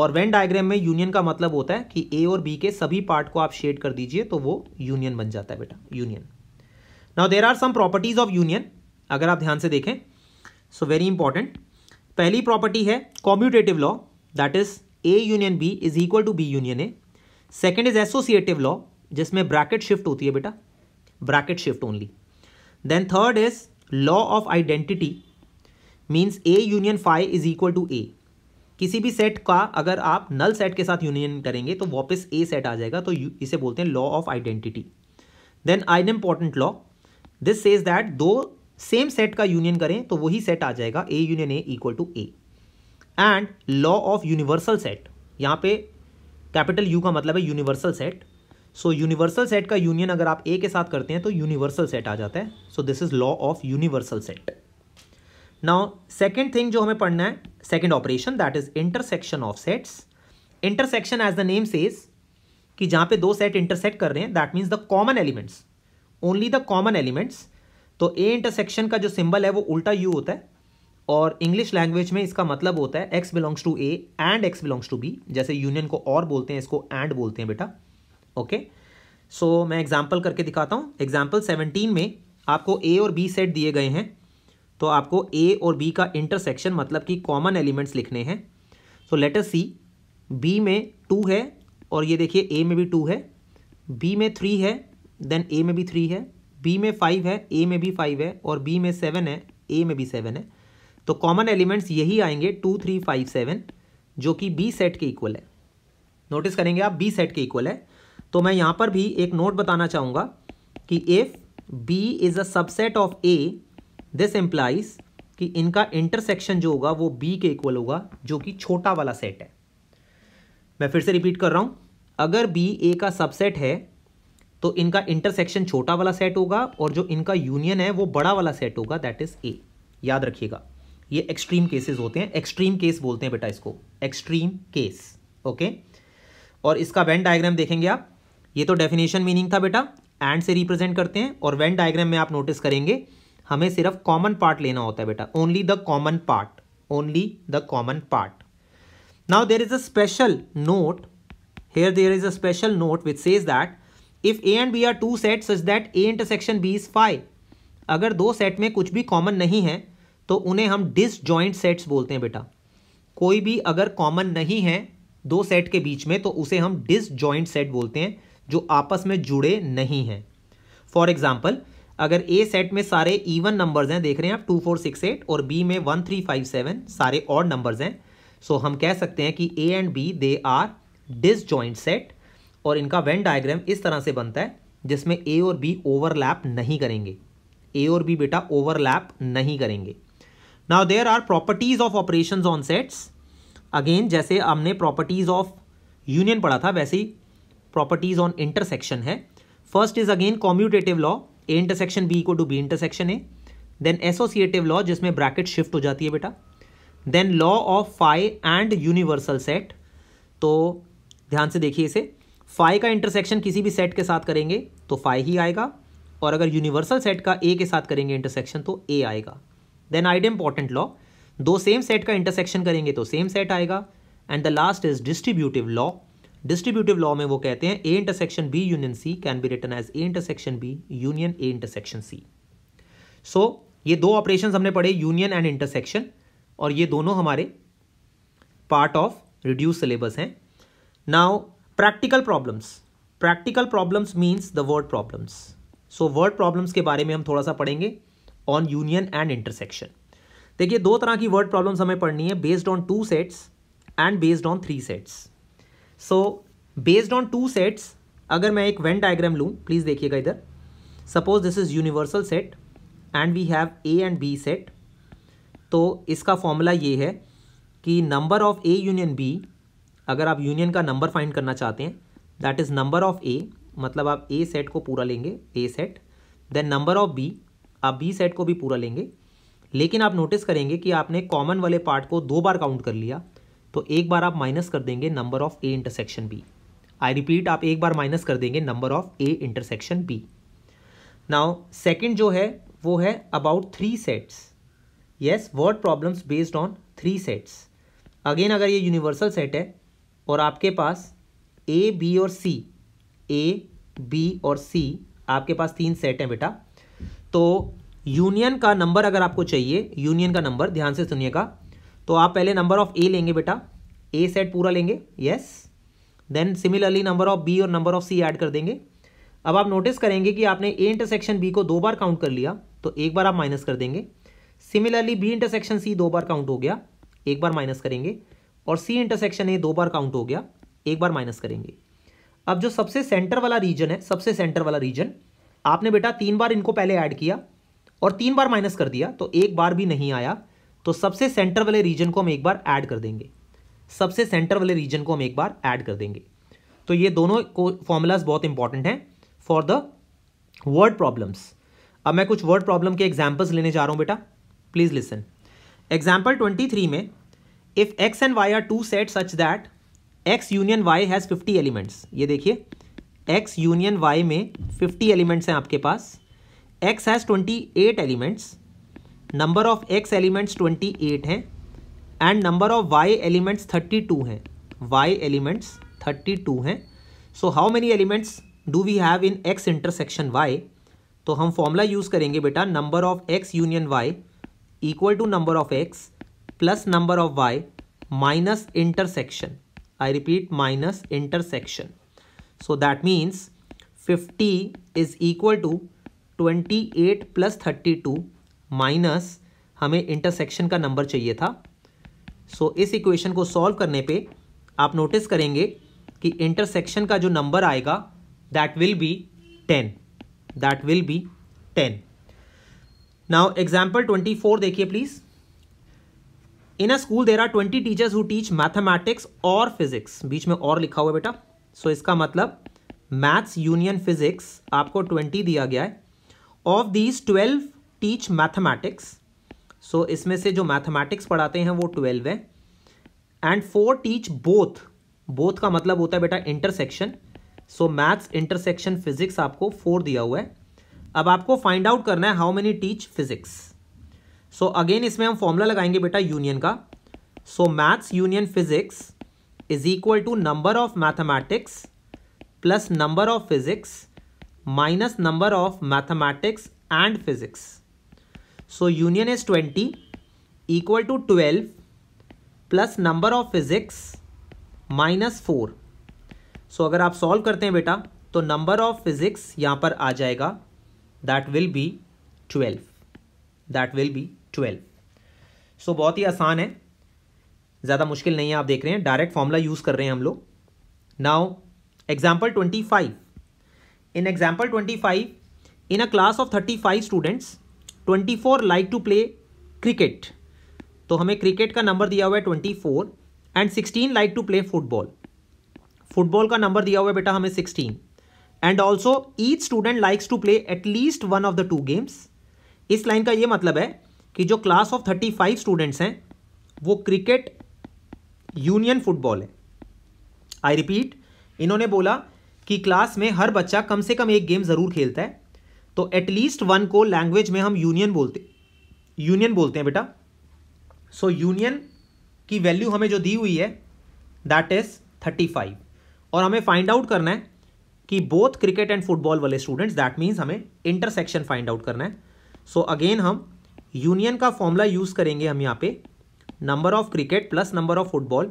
और वेन डायग्राम में यूनियन का मतलब होता है कि ए और बी के सभी पार्ट को आप शेड कर दीजिए तो वो यूनियन बन जाता है बेटा union now there are some properties of union अगर आप ध्यान से देखें सो वेरी इंपॉर्टेंट पहली प्रॉपर्टी है commutative law that is A union B is equal to B union A second is associative law जिसमें ब्रैकेट शिफ्ट होती है बेटा bracket shift only then third is law of identity means A union phi is equal to A किसी भी set का अगर आप null set के साथ यूनियन करेंगे तो वापस ए सेट आ जाएगा तो इसे बोलते हैं law of identity then idempotent law this says that दो सेम सेट का यूनियन करें तो वही सेट आ जाएगा A union A equal to A and law of universal set यहाँ पे कैपिटल यू का मतलब है universal set so universal set का यूनियन अगर आप ए के साथ करते हैं तो यूनिवर्सल सेट आ जाता है so this is law of universal set now second thing जो हमें पढ़ना है second operation that is intersection of sets intersection as the name says कि जहाँ पे दो सेट इंटरसेक्ट कर रहे हैं that means the common elements only the common elements तो ए इंटरसेक्शन का जो सिंबल है वो उल्टा यू होता है और इंग्लिश लैंग्वेज में इसका मतलब होता है X belongs to A and X belongs to B जैसे यूनियन को और बोलते हैं इसको एंड बोलते हैं बेटा ओके सो so, मैं एग्जाम्पल करके दिखाता हूँ एग्जाम्पल सेवनटीन में आपको ए और बी सेट दिए गए हैं तो आपको ए और बी का इंटरसेक्शन मतलब कि कॉमन एलिमेंट्स लिखने हैं सो लेटर सी बी में टू है और ये देखिए ए में भी टू है बी में थ्री है देन ए में भी थ्री है बी में फाइव है ए में भी फाइव है और बी में सेवन है ए में भी सेवन है तो कॉमन एलिमेंट्स यही आएंगे टू थ्री फाइव सेवन जो कि बी सेट के इक्वल है नोटिस करेंगे आप बी सेट के इक्वल है तो मैं यहाँ पर भी एक नोट बताना चाहूँगा कि if B is a subset of A this implies कि इनका इंटरसेक्शन जो होगा वो बी के इक्वल होगा जो कि छोटा वाला सेट है मैं फिर से रिपीट कर रहा हूँ अगर बी ए का सबसेट है तो इनका इंटरसेक्शन छोटा वाला सेट होगा और जो इनका यूनियन है वो बड़ा वाला सेट होगा दैट इज़ ए याद रखिएगा ये एक्सट्रीम केसेस होते हैं एक्सट्रीम केस बोलते हैं बेटा इसको एक्सट्रीम केस ओके और इसका वेन डायग्राम देखेंगे आप ये तो डेफिनेशन मीनिंग था बेटा एंड से रिप्रेजेंट करते हैं और वेन डायग्राम में आप नोटिस करेंगे हमें सिर्फ कॉमन पार्ट लेना होता है बेटा only the common part only the common part now there is a special note here there is a special note which says that if A and B are two set such that A intersection B is phi अगर दो set में कुछ भी common नहीं है तो उन्हें हम डिसजॉइंट सेट्स बोलते हैं बेटा कोई भी अगर कॉमन नहीं है दो सेट के बीच में तो उसे हम ज्वाइंट सेट बोलते हैं जो आपस में जुड़े नहीं हैं फॉर एग्जाम्पल अगर ए सेट में सारे इवन नंबर्स हैं देख रहे हैं आप टू फोर सिक्स एट और बी में वन थ्री फाइव सेवन सारे और नंबर्स हैं सो हम कह सकते हैं कि A and B they are joint set और इनका वेन डायग्राम इस तरह से बनता है जिसमें ए और बी ओवरलैप नहीं करेंगे ए और बी बेटा ओवरलैप नहीं करेंगे now there are properties of operation on sets again जैसे हमने प्रॉपर्टीज ऑफ यूनियन पढ़ा था वैसे ही प्रॉपर्टीज ऑन इंटरसेक्शन है first is again commutative law A intersection B equal to B intersection A then associative law जिसमें bracket shift हो जाती है बेटा then law of phi and universal set तो ध्यान से देखिए इसे फाई का इंटरसेक्शन किसी भी सेट के साथ करेंगे तो फाई ही आएगा और अगर यूनिवर्सल सेट का ए के साथ करेंगे इंटरसेक्शन तो ए आएगा देन आइड इंपॉर्टेंट लॉ दो सेम सेट का इंटरसेक्शन करेंगे तो सेम सेट आएगा and the last is distributive law distributive law में वो कहते हैं A intersection B union C can be written as A intersection B union A intersection C so ये दो ऑपरेशन हमने पढ़े यूनियन एंड इंटरसेक्शन और ये दोनों हमारे पार्ट ऑफ रिड्यूस सिलेबस हैं now practical problems practical problems means the word problems so word problems के बारे में हम थोड़ा सा पढ़ेंगे ऑन यूनियन एंड इंटरसेक्शन देखिए दो तरह की वर्ड प्रॉब्लम हमें पढ़नी है based on two sets and based on three sets so based on two sets अगर मैं एक वेन डायग्राम लूँ प्लीज़ देखिएगा इधर suppose this is universal set and we have A and B set तो इसका फॉर्मूला ये है कि number of A union B अगर आप यूनियन का नंबर फाइंड करना चाहते हैं that is number of A मतलब आप ए सेट को पूरा लेंगे A set then number of B आप बी सेट को भी पूरा लेंगे लेकिन आप नोटिस करेंगे कि आपने कॉमन वाले पार्ट को दो बार काउंट कर लिया तो एक बार आप माइनस कर देंगे number of A intersection B I repeat आप एक बार माइनस कर देंगे number of A intersection B now second जो है वो है about three sets yes word problems based on three sets again अगर ये यूनिवर्सल सेट है और आपके पास ए बी और सी ए बी और सी आपके पास तीन सेट हैं बेटा तो यूनियन का नंबर अगर आपको चाहिए यूनियन का नंबर ध्यान से सुनिएगा तो आप पहले नंबर ऑफ ए लेंगे बेटा ए सेट पूरा लेंगे yes then similarly number of B और नंबर ऑफ सी ऐड कर देंगे अब आप नोटिस करेंगे कि आपने ए इंटरसेक्शन बी को दो बार काउंट कर लिया तो एक बार आप माइनस कर देंगे सिमिलरली बी इंटरसेक्शन सी दो बार काउंट हो गया एक बार माइनस करेंगे और सी इंटरसेक्शन ए दो बार काउंट हो गया एक बार माइनस करेंगे अब जो सबसे सेंटर वाला रीजन है सबसे सेंटर वाला रीजन आपने बेटा तीन बार इनको पहले ऐड किया और तीन बार माइनस कर दिया तो एक बार भी नहीं आया तो सबसे सेंटर वाले रीजन को हम एक बार ऐड कर देंगे सबसे सेंटर वाले रीजन को हम एक बार ऐड कर देंगे तो ये दोनों को फॉर्मूलाज बहुत इंपॉर्टेंट हैं फॉर द वर्ड प्रॉब्लम्स अब मैं कुछ वर्ड प्रॉब्लम के एग्जाम्पल्स लेने जा रहा हूँ बेटा please listen example twenty three में if X and Y are two set such that X union Y has fifty elements ये देखिए एक्स यूनियन वाई में फिफ्टी एलिमेंट्स हैं आपके पास X has twenty eight elements number of X elements twenty eight हैं and number of Y elements thirty two हैं Y elements thirty two हैं so how many elements do we have in x intersection Y तो हम formula use करेंगे बेटा number of X union Y equal to number of X plus number of Y minus intersection I repeat minus intersection so that means 50 is equal to 28 plus thirty two minus हमें intersection का number चाहिए था so so, इस equation को solve करने पे आप notice करेंगे कि इंटरसेक्शन का जो नंबर आएगा that will be ten that will be ten now example twenty four देखिए please in a school there are twenty teachers who teach mathematics और फिजिक्स बीच में और लिखा हुआ बेटा सो so, इसका मतलब मैथ्स यूनियन फिजिक्स आपको ट्वेंटी दिया गया है of these twelve teach mathematics so इसमें से जो मैथमेटिक्स पढ़ाते हैं वो ट्वेल्व है and four teach both both का मतलब होता है बेटा intersection so maths intersection physics आपको फोर दिया हुआ है अब आपको फाइंड आउट करना है how many teach physics so again इसमें हम फॉर्मूला लगाएंगे बेटा यूनियन का so maths union physics is equal to number of mathematics plus number of physics minus number of mathematics and physics. So union is 20 equal to 12 plus number of physics minus four so अगर आप solve करते हैं बेटा तो number of physics यहाँ पर आ जाएगा that will be twelve that will be twelve so बहुत ही आसान है ज़्यादा मुश्किल नहीं है आप देख रहे हैं डायरेक्ट फॉर्मूला यूज़ कर रहे हैं हम लोग now example twenty five in example twenty five in a class of thirty five students twenty four like to play cricket तो हमें क्रिकेट का नंबर दिया हुआ है twenty four and sixteen like to play football football का number दिया हुआ है बेटा हमें sixteen and also each student likes to play at least one of the two games इस लाइन का ये मतलब है कि जो class of thirty five students हैं वो क्रिकेट यूनियन फुटबॉल है आई रिपीट इन्होंने बोला कि क्लास में हर बच्चा कम से कम एक गेम ज़रूर खेलता है तो एटलीस्ट वन को लैंग्वेज में हम यूनियन बोलते यूनियन बोलते हैं बेटा सो so, यूनियन की वैल्यू हमें जो दी हुई है दैट इज़ थर्टी फाइव और हमें फाइंड आउट करना है कि बोथ क्रिकेट एंड फुटबॉल वाले स्टूडेंट्स दैट मीन्स हमें इंटरसेक्शन फाइंड आउट करना है सो so, अगेन हम यूनियन का फॉर्मूला यूज़ करेंगे हम यहाँ पे number of cricket plus number of football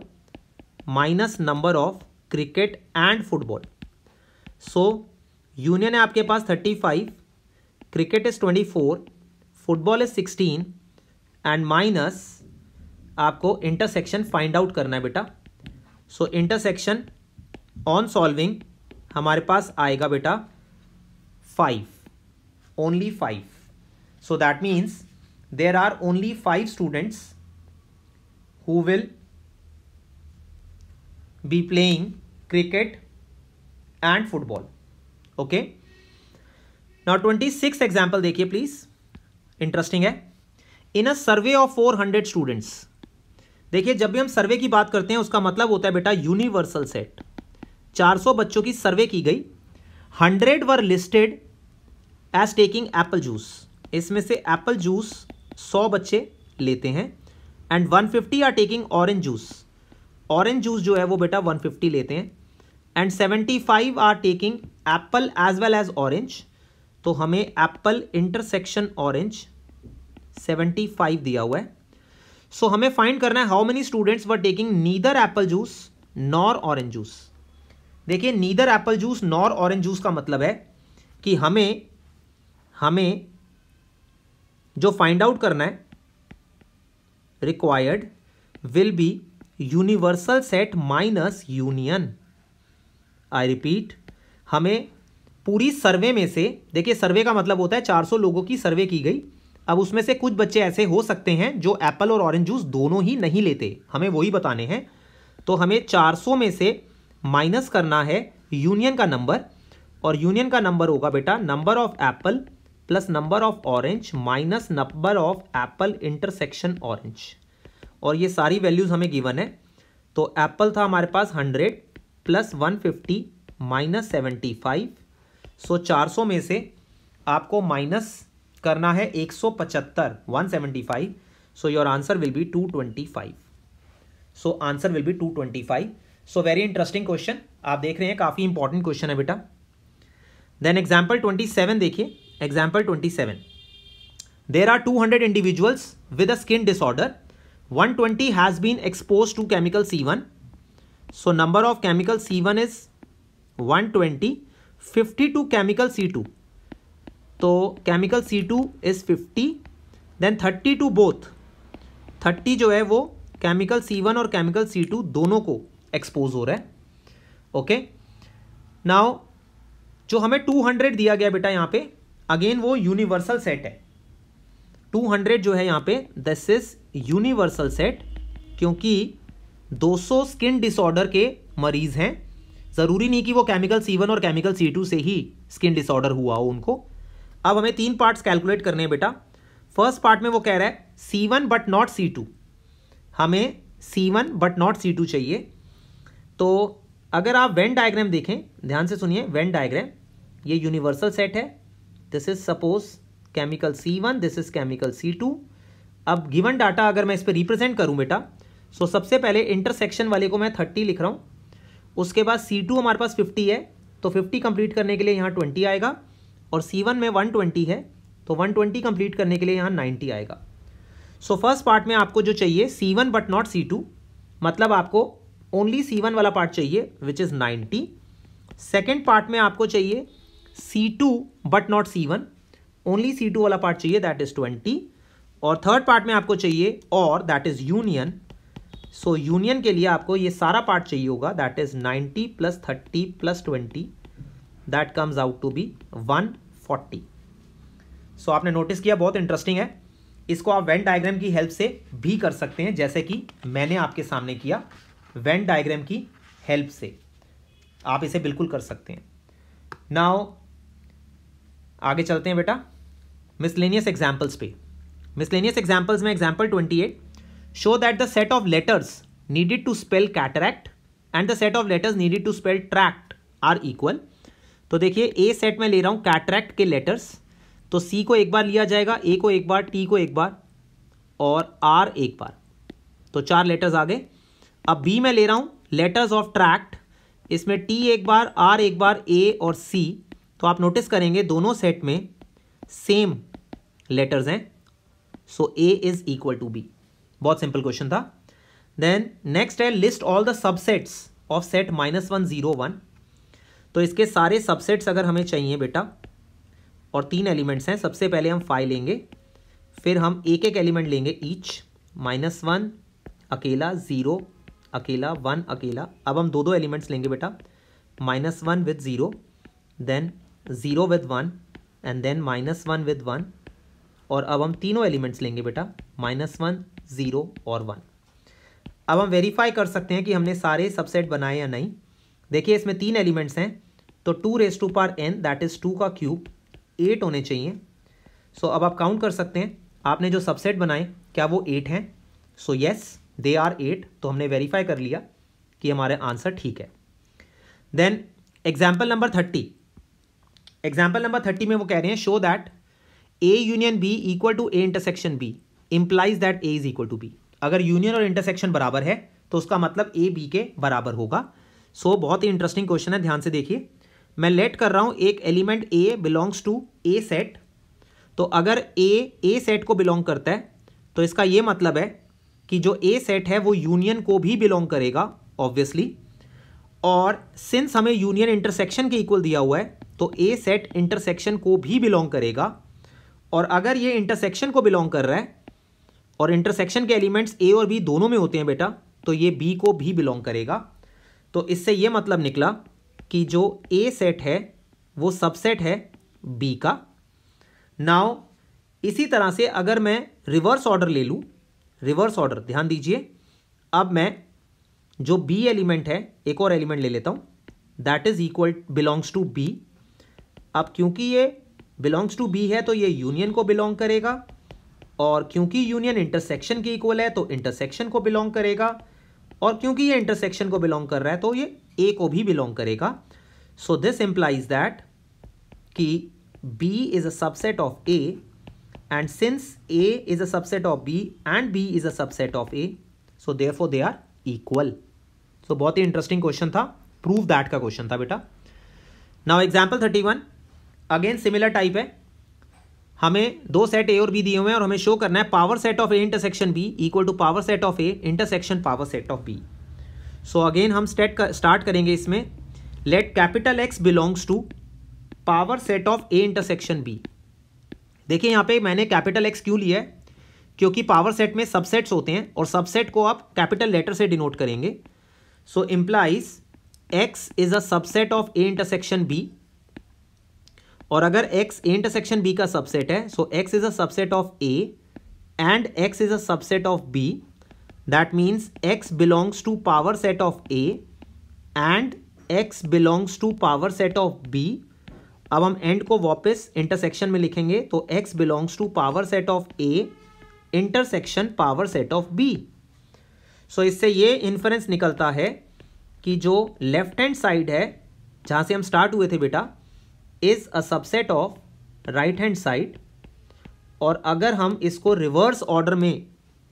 minus number of cricket and football so union है आपके पास thirty five cricket is twenty four football is sixteen and minus आपको इंटरसेक्शन फाइंड आउट करना है बेटा सो इंटरसेक्शन ऑन सॉल्विंग हमारे पास आएगा बेटा five only five so that means there are only five students who will be playing cricket and football okay now 26 example देखिए please interesting है इन अ सर्वे ऑफ 400 स्टूडेंट्स देखिए जब भी हम सर्वे की बात करते हैं उसका मतलब होता है बेटा यूनिवर्सल सेट 400 बच्चों की सर्वे की गई 100 were listed as taking apple juice इसमें से एप्पल जूस 100 बच्चे लेते हैं and 150 are taking orange juice orange juice जो है वो बेटा 150 लेते हैं and 75 are taking apple as well as orange तो हमें एप्पल इंटरसेक्शन ऑरेंज 75 दिया हुआ है सो so, हमें फाइंड करना है how many students were taking neither apple juice nor orange juice देखिए neither apple juice nor orange juice का मतलब है कि हमें हमें जो फाइंड आउट करना है required will be universal set minus union I repeat हमें पूरी सर्वे में से देखिए सर्वे का मतलब होता है 400 लोगों की सर्वे की गई अब उसमें से कुछ बच्चे ऐसे हो सकते हैं जो एप्पल और ऑरेंज जूस दोनों ही नहीं लेते हमें वही बताने हैं तो हमें 400 में से माइनस करना है यूनियन का नंबर और यूनियन का नंबर होगा बेटा number of apple plus number of orange minus number of apple intersection orange और ये सारी वैल्यूज़ हमें गिवन है तो एप्पल था हमारे पास hundred plus one fifty minus seventy five so चार सौ में से आपको माइनस करना है एक सौ पचहत्तर one seventy five so your answer will be two twenty five so answer will be two twenty five so very interesting question आप देख रहे हैं काफ़ी इंपॉर्टेंट क्वेश्चन है बेटा देन एग्जाम्पल ट्वेंटी सेवन देखिए Example 27. There are 200 individuals with a skin disorder. 120 has been exposed to chemical C1. So number of chemical C1 is 120. 52 chemical C2. तो chemical C two is fifty then thirty two both thirty जो है वो chemical C one और chemical C two दोनों को expose हो रहा है ओके okay? नाउ जो हमें टू हंड्रेड दिया गया बेटा यहाँ पे अगेन वो यूनिवर्सल सेट है 200 जो है यहाँ पे दिस इज यूनिवर्सल सेट क्योंकि 200 स्किन डिसऑर्डर के मरीज हैं ज़रूरी नहीं कि वो केमिकल सी और केमिकल सी से ही स्किन डिसऑर्डर हुआ हो उनको अब हमें तीन पार्ट्स कैलकुलेट करने हैं बेटा फर्स्ट पार्ट में वो कह रहा है C one but not C two हमें C one but not C two चाहिए तो अगर आप वेन डायग्राम देखें ध्यान से सुनिए वेन डायग्राम ये यूनिवर्सल सेट है this is suppose chemical C one this is chemical C two अब गिवन डाटा अगर मैं इस पर रिप्रेजेंट करूं बेटा सो so सबसे पहले इंटरसेक्शन वाले को मैं थर्टी लिख रहा हूँ उसके बाद सी टू हमारे पास फिफ्टी है तो फिफ्टी कंप्लीट करने के लिए यहाँ ट्वेंटी आएगा और सी वन में वन ट्वेंटी है तो वन ट्वेंटी कंप्लीट करने के लिए यहाँ नाइन्टी आएगा सो फर्स्ट पार्ट में आपको जो चाहिए C one but not C two मतलब आपको ओनली सी वन वाला पार्ट चाहिए which is ninety second part में आपको चाहिए C two but not C one only C two वाला पार्ट चाहिए दैट इज ट्वेंटी और थर्ड पार्ट में आपको चाहिए और that is union so union के लिए आपको ये सारा पार्ट चाहिए होगा that is ninety plus thirty plus twenty that comes out to be one forty so आपने नोटिस किया बहुत इंटरेस्टिंग है इसको आप वेन डायग्राम की हेल्प से भी कर सकते हैं जैसे कि मैंने आपके सामने किया वेन डायग्राम की हेल्प से आप इसे बिल्कुल कर सकते हैं नाउ आगे चलते हैं बेटा मिसलेनियस एग्जाम्पल्स पे मिसलेनियस एग्जाम्पल्स में example twenty eight show that the set of letters needed to spell cataract and the set of letters needed to spell tract are equal तो देखिए ए सेट में ले रहा हूँ कैटरैक्ट के लेटर्स तो सी को एक बार लिया जाएगा ए को एक बार टी को एक बार और आर एक बार तो चार लेटर्स आ गए अब बी में ले रहा हूँ लेटर्स ऑफ ट्रैक्ट इसमें टी एक बार आर एक बार ए और सी तो आप नोटिस करेंगे दोनों सेट में सेम लेटर्स हैं so A is equal to B बहुत सिंपल क्वेश्चन था देन नेक्स्ट है list all the subsets of set minus one zero one तो इसके सारे सबसेट्स अगर हमें चाहिए बेटा और तीन एलिमेंट्स हैं सबसे पहले हम फाइव लेंगे फिर हम एक एक एलिमेंट लेंगे ईच माइनस वन अकेला ज़ीरो अकेला वन अकेला अब हम दो दो एलिमेंट्स लेंगे बेटा minus one with zero then zero with one and then minus one with one और अब हम तीनों एलिमेंट्स लेंगे बेटा माइनस वन ज़ीरो और वन अब हम वेरीफाई कर सकते हैं कि हमने सारे सबसेट बनाए या नहीं देखिए इसमें तीन एलिमेंट्स हैं तो two raise to power n that is two का क्यूब एट होने चाहिए सो so, अब आप काउंट कर सकते हैं आपने जो सबसेट बनाए क्या वो एट हैं so yes they are eight तो हमने वेरीफाई कर लिया कि हमारा आंसर ठीक है then example number thirty example number thirty में वो कह रहे हैं show that A union B equal to A intersection B implies that A is equal to B अगर यूनियन और इंटरसेक्शन बराबर है तो उसका मतलब ए बी के बराबर होगा सो so, बहुत ही इंटरेस्टिंग क्वेश्चन है ध्यान से देखिए मैं लेट कर रहा हूँ एक element A belongs to A set तो अगर ए ए सेट को बिलोंग करता है तो इसका ये मतलब है कि जो ए सेट है वो यूनियन को भी बिलोंग करेगा ऑब्वियसली और सिंस हमें यूनियन इंटरसेक्शन के इक्वल दिया हुआ है तो ए सेट इंटरसेक्शन को भी बिलोंग करेगा और अगर ये इंटरसेक्शन को बिलोंग कर रहा है और इंटरसेक्शन के एलिमेंट्स ए और बी दोनों में होते हैं बेटा तो ये बी को भी बिलोंग करेगा तो इससे ये मतलब निकला कि जो ए सेट है वो सबसेट है बी का नाव इसी तरह से अगर मैं रिवर्स ऑर्डर ले लूँ रिवर्स ऑर्डर ध्यान दीजिए अब मैं जो बी एलिमेंट है एक और एलिमेंट ले लेता हूँ that is equal belongs to B अब क्योंकि ये बिलोंग्स टू बी है तो ये यूनियन को बिलोंग करेगा और क्योंकि यूनियन इंटरसेक्शन के इक्वल है तो इंटरसेक्शन को बिलोंग करेगा और क्योंकि ये इंटरसेक्शन को बिलोंग कर रहा है तो ये ए को भी बिलोंग करेगा सो दिस इंप्लाइज दैट कि B is a subset of A and since A is a subset of B and B is a subset of A so there they are equal so बहुत ही interesting question था prove that का question था बेटा now example thirty one again similar type है हमें दो set ए और बी दिए हुए हैं और हमें शो करना है power set of A intersection B equal to power set of A intersection power set of B so again हम स्टेट कर, स्टार्ट करेंगे इसमें let capital X belongs to power set of A intersection B देखिए यहाँ पे मैंने capital x क्यों लिया है क्योंकि पावर सेट में सबसेट्स होते हैं और सबसेट को आप कैपिटल लेटर से डिनोट करेंगे so implies X is a subset of A intersection B और अगर x इंटरसेक्शन b का सबसेट है so x is a subset of a and x is a subset of b that means x belongs to power set of a and x belongs to power set of b अब हम and को वापस intersection में लिखेंगे तो x belongs to power set of a intersection power set of b so so, इससे ये inference निकलता है कि जो लेफ्ट हैंड साइड है जहाँ से हम स्टार्ट हुए थे बेटा is a subset of right hand side और अगर हम इसको रिवर्स ऑर्डर में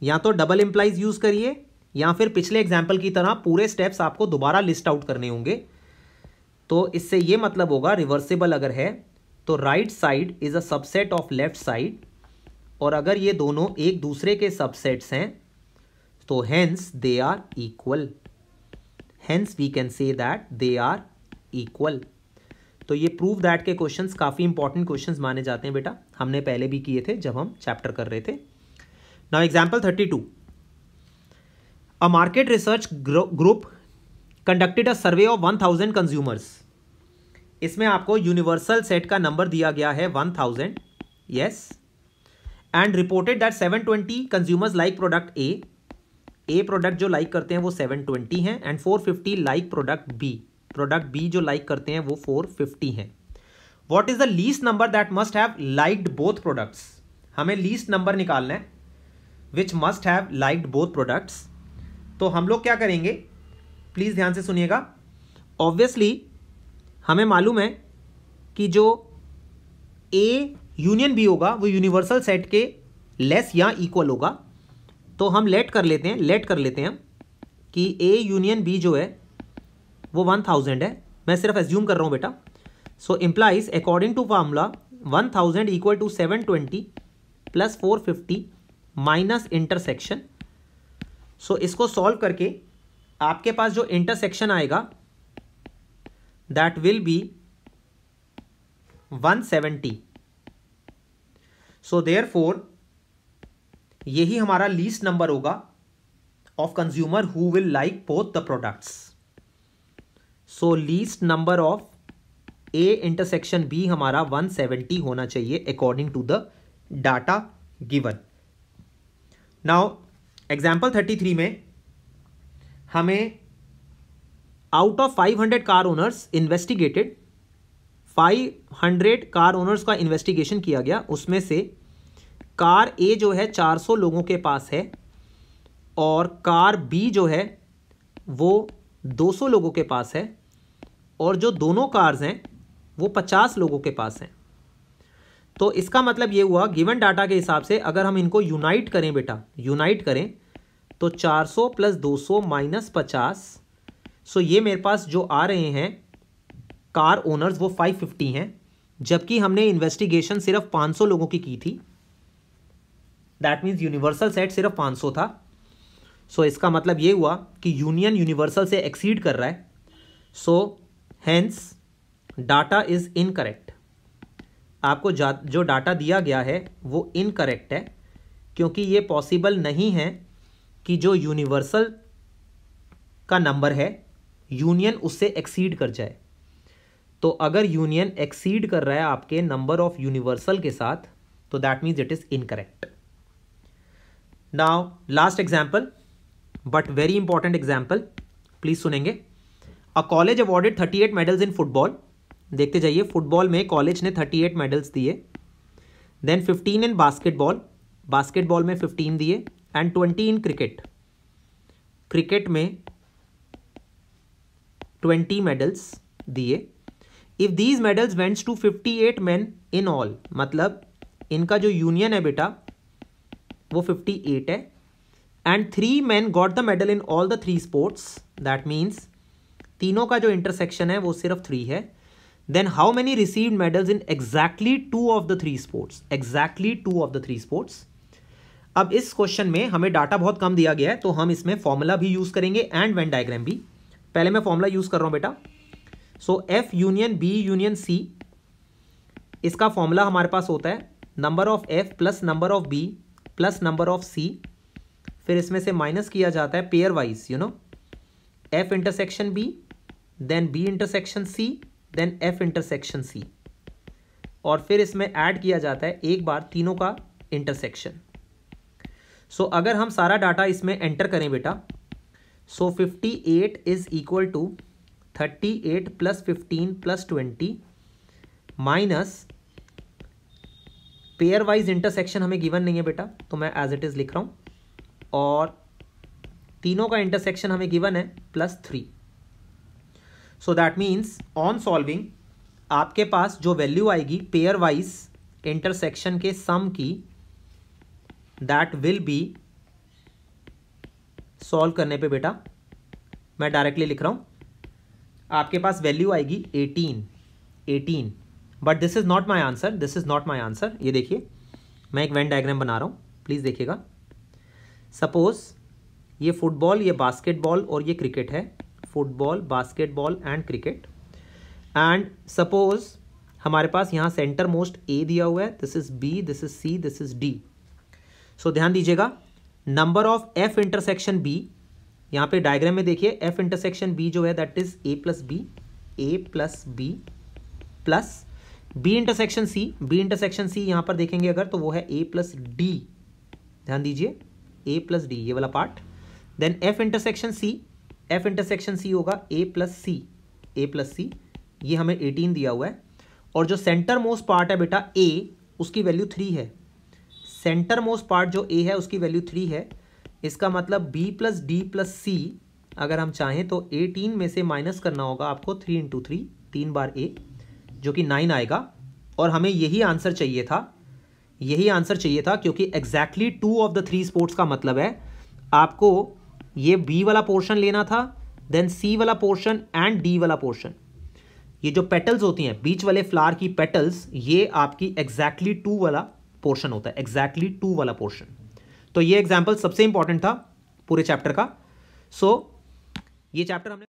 या तो डबल इम्प्लाइज यूज करिए या फिर पिछले एग्जाम्पल की तरह पूरे स्टेप्स आपको दोबारा लिस्ट आउट करने होंगे तो इससे ये मतलब होगा रिवर्सिबल अगर है तो right side is a subset of left side और अगर ये दोनों एक दूसरे के सबसेट्स हैं तो hence they are equal hence we can say that they are equal तो ये प्रूव दैट के क्वेश्चन काफ़ी इंपॉर्टेंट क्वेश्चन माने जाते हैं बेटा हमने पहले भी किए थे जब हम चैप्टर कर रहे थे now example thirty two a market research group conducted a survey of one thousand consumers इसमें आपको यूनिवर्सल सेट का नंबर दिया गया है one thousand yes and reported that seven twenty consumers like product A A product जो like like करते हैं वो सेवन ट्वेंटी हैं and four fifty like product B product B जो लाइक करते हैं वो फोर फिफ्टी है what is the least number that must have liked both products हमें लीस्ट नंबर निकालना है which must have liked both products तो हम लोग क्या करेंगे प्लीज़ ध्यान से सुनिएगा ऑब्वियसली हमें मालूम है कि जो ए यूनियन बी होगा वो यूनिवर्सल सेट के लेस या इक्वल होगा तो हम लेट कर लेते हैं लेट कर लेते हैं कि ए यूनियन बी जो है वो वन थाउजेंड है मैं सिर्फ एज्यूम कर रहा हूँ बेटा so implies according to formula one thousand equal to seven twenty plus four fifty minus intersection so इसको सॉल्व करके आपके पास जो इंटरसेक्शन आएगा that will be one seventy so therefore यही हमारा लीस्ट नंबर होगा of consumer who will like both the products so least number of A intersection B हमारा 170 होना चाहिए according to the data given now example 33 में हमें out of 500 car owners investigated 500 car owners का investigation किया गया उसमें से कार ए जो है 400 लोगों के पास है और कार बी जो है वो 200 लोगों के पास है और जो दोनों कार्स हैं वो पचास लोगों के पास हैं तो इसका मतलब ये हुआ गिवन डाटा के हिसाब से अगर हम इनको यूनाइट करें बेटा यूनाइट करें तो 400 प्लस सौ माइनस पचास सो ये मेरे पास जो आ रहे हैं कार ओनर्स वो 550 हैं जबकि हमने इन्वेस्टिगेशन सिर्फ 500 लोगों की की थी दैट मीन्स यूनिवर्सल सेट सिर्फ 500 था सो so इसका मतलब ये हुआ कि यूनियन यूनिवर्सल से एक्सीड कर रहा है so so, hence data is incorrect आपको जो डाटा दिया गया है वो इनकरेक्ट है क्योंकि ये पॉसिबल नहीं है कि जो यूनिवर्सल का नंबर है यूनियन उससे एक्सीड कर जाए तो अगर यूनियन एक्सीड कर रहा है आपके नंबर ऑफ यूनिवर्सल के साथ तो that means it is incorrect now last example but very important example please सुनेंगे a college awarded thirty eight medals in football देखते जाइए फुटबॉल में कॉलेज ने थर्टी एट मेडल्स दिए then fifteen in basketball basketball में fifteen दिए and twenty in cricket cricket में twenty medals दिए if these medals wents to fifty eight man in all मतलब इनका जो यूनियन है बेटा वो फिफ्टी एट है and three man got the medal in all the three sports that means तीनों का जो इंटरसेक्शन है वो सिर्फ थ्री है then how many receive medals in exactly two of the three sports exactly two of the three sports अब इस क्वेश्चन में हमें डाटा बहुत कम दिया गया है तो हम इसमें फॉर्मूला भी यूज करेंगे एंड वेन डायग्राम भी पहले मैं फॉर्मूला यूज कर रहा हूं बेटा so F union B union C इसका फॉर्मूला हमारे पास होता है number of F plus number of B plus number of C फिर इसमें से माइनस किया जाता है pairwise you know F intersection B then B intersection C then F intersection C और फिर इसमें ऐड किया जाता है एक बार तीनों का इंटरसेक्शन सो so, अगर हम सारा डाटा इसमें एंटर करें बेटा so fifty eight is equal to thirty eight plus fifteen plus twenty minus pairwise intersection हमें गिवन नहीं है बेटा तो मैं एज इट इज़ लिख रहा हूँ और तीनों का इंटरसेक्शन हमें गिवन है plus three so that means on solving आपके पास जो वैल्यू आएगी पेयर वाइज इंटरसेक्शन के सम की दैट विल बी सॉल्व करने पे बेटा मैं डायरेक्टली लिख रहा हूँ आपके पास वैल्यू आएगी eighteen eighteen but this is not my answer this is not my answer ये देखिए मैं एक वेन डायग्राम बना रहा हूँ प्लीज़ देखिएगा सपोज़ ये फुटबॉल ये बास्केटबॉल और ये क्रिकेट है football basketball and cricket and suppose हमारे पास यहाँ सेंटर मोस्ट ए दिया हुआ है this is B this is C this is D so ध्यान दीजिएगा number of F intersection B यहाँ पे डायग्राम में देखिए एफ इंटरसेक्शन बी जो है that is A plus B A plus B plus B intersection C B intersection C यहाँ पर देखेंगे अगर तो वो है ए प्लस डी ध्यान दीजिए ए प्लस डी ये वाला part then F intersection C F intersection C होगा A plus C A plus सी ये हमें एटीन दिया हुआ है और जो सेंटर मोस्ट पार्ट है बेटा ए उसकी वैल्यू थ्री है सेंटर मोस्ट पार्ट जो ए है उसकी वैल्यू थ्री है इसका मतलब B plus D plus C अगर हम चाहें तो एटीन में से माइनस करना होगा आपको थ्री इंटू थ्री तीन बार ए जो कि नाइन आएगा और हमें यही आंसर चाहिए था यही आंसर चाहिए था क्योंकि exactly two of the three sports का मतलब है आपको ये बी वाला पोर्शन लेना था देन सी वाला पोर्शन एंड डी वाला पोर्शन ये जो पेटल्स होती हैं बीच वाले फ्लावर की पेटल्स ये आपकी एग्जैक्टली टू वाला पोर्शन होता है एग्जैक्टली टू वाला पोर्शन तो ये एग्जाम्पल सबसे इंपॉर्टेंट था पूरे चैप्टर का सो so, ये चैप्टर हमने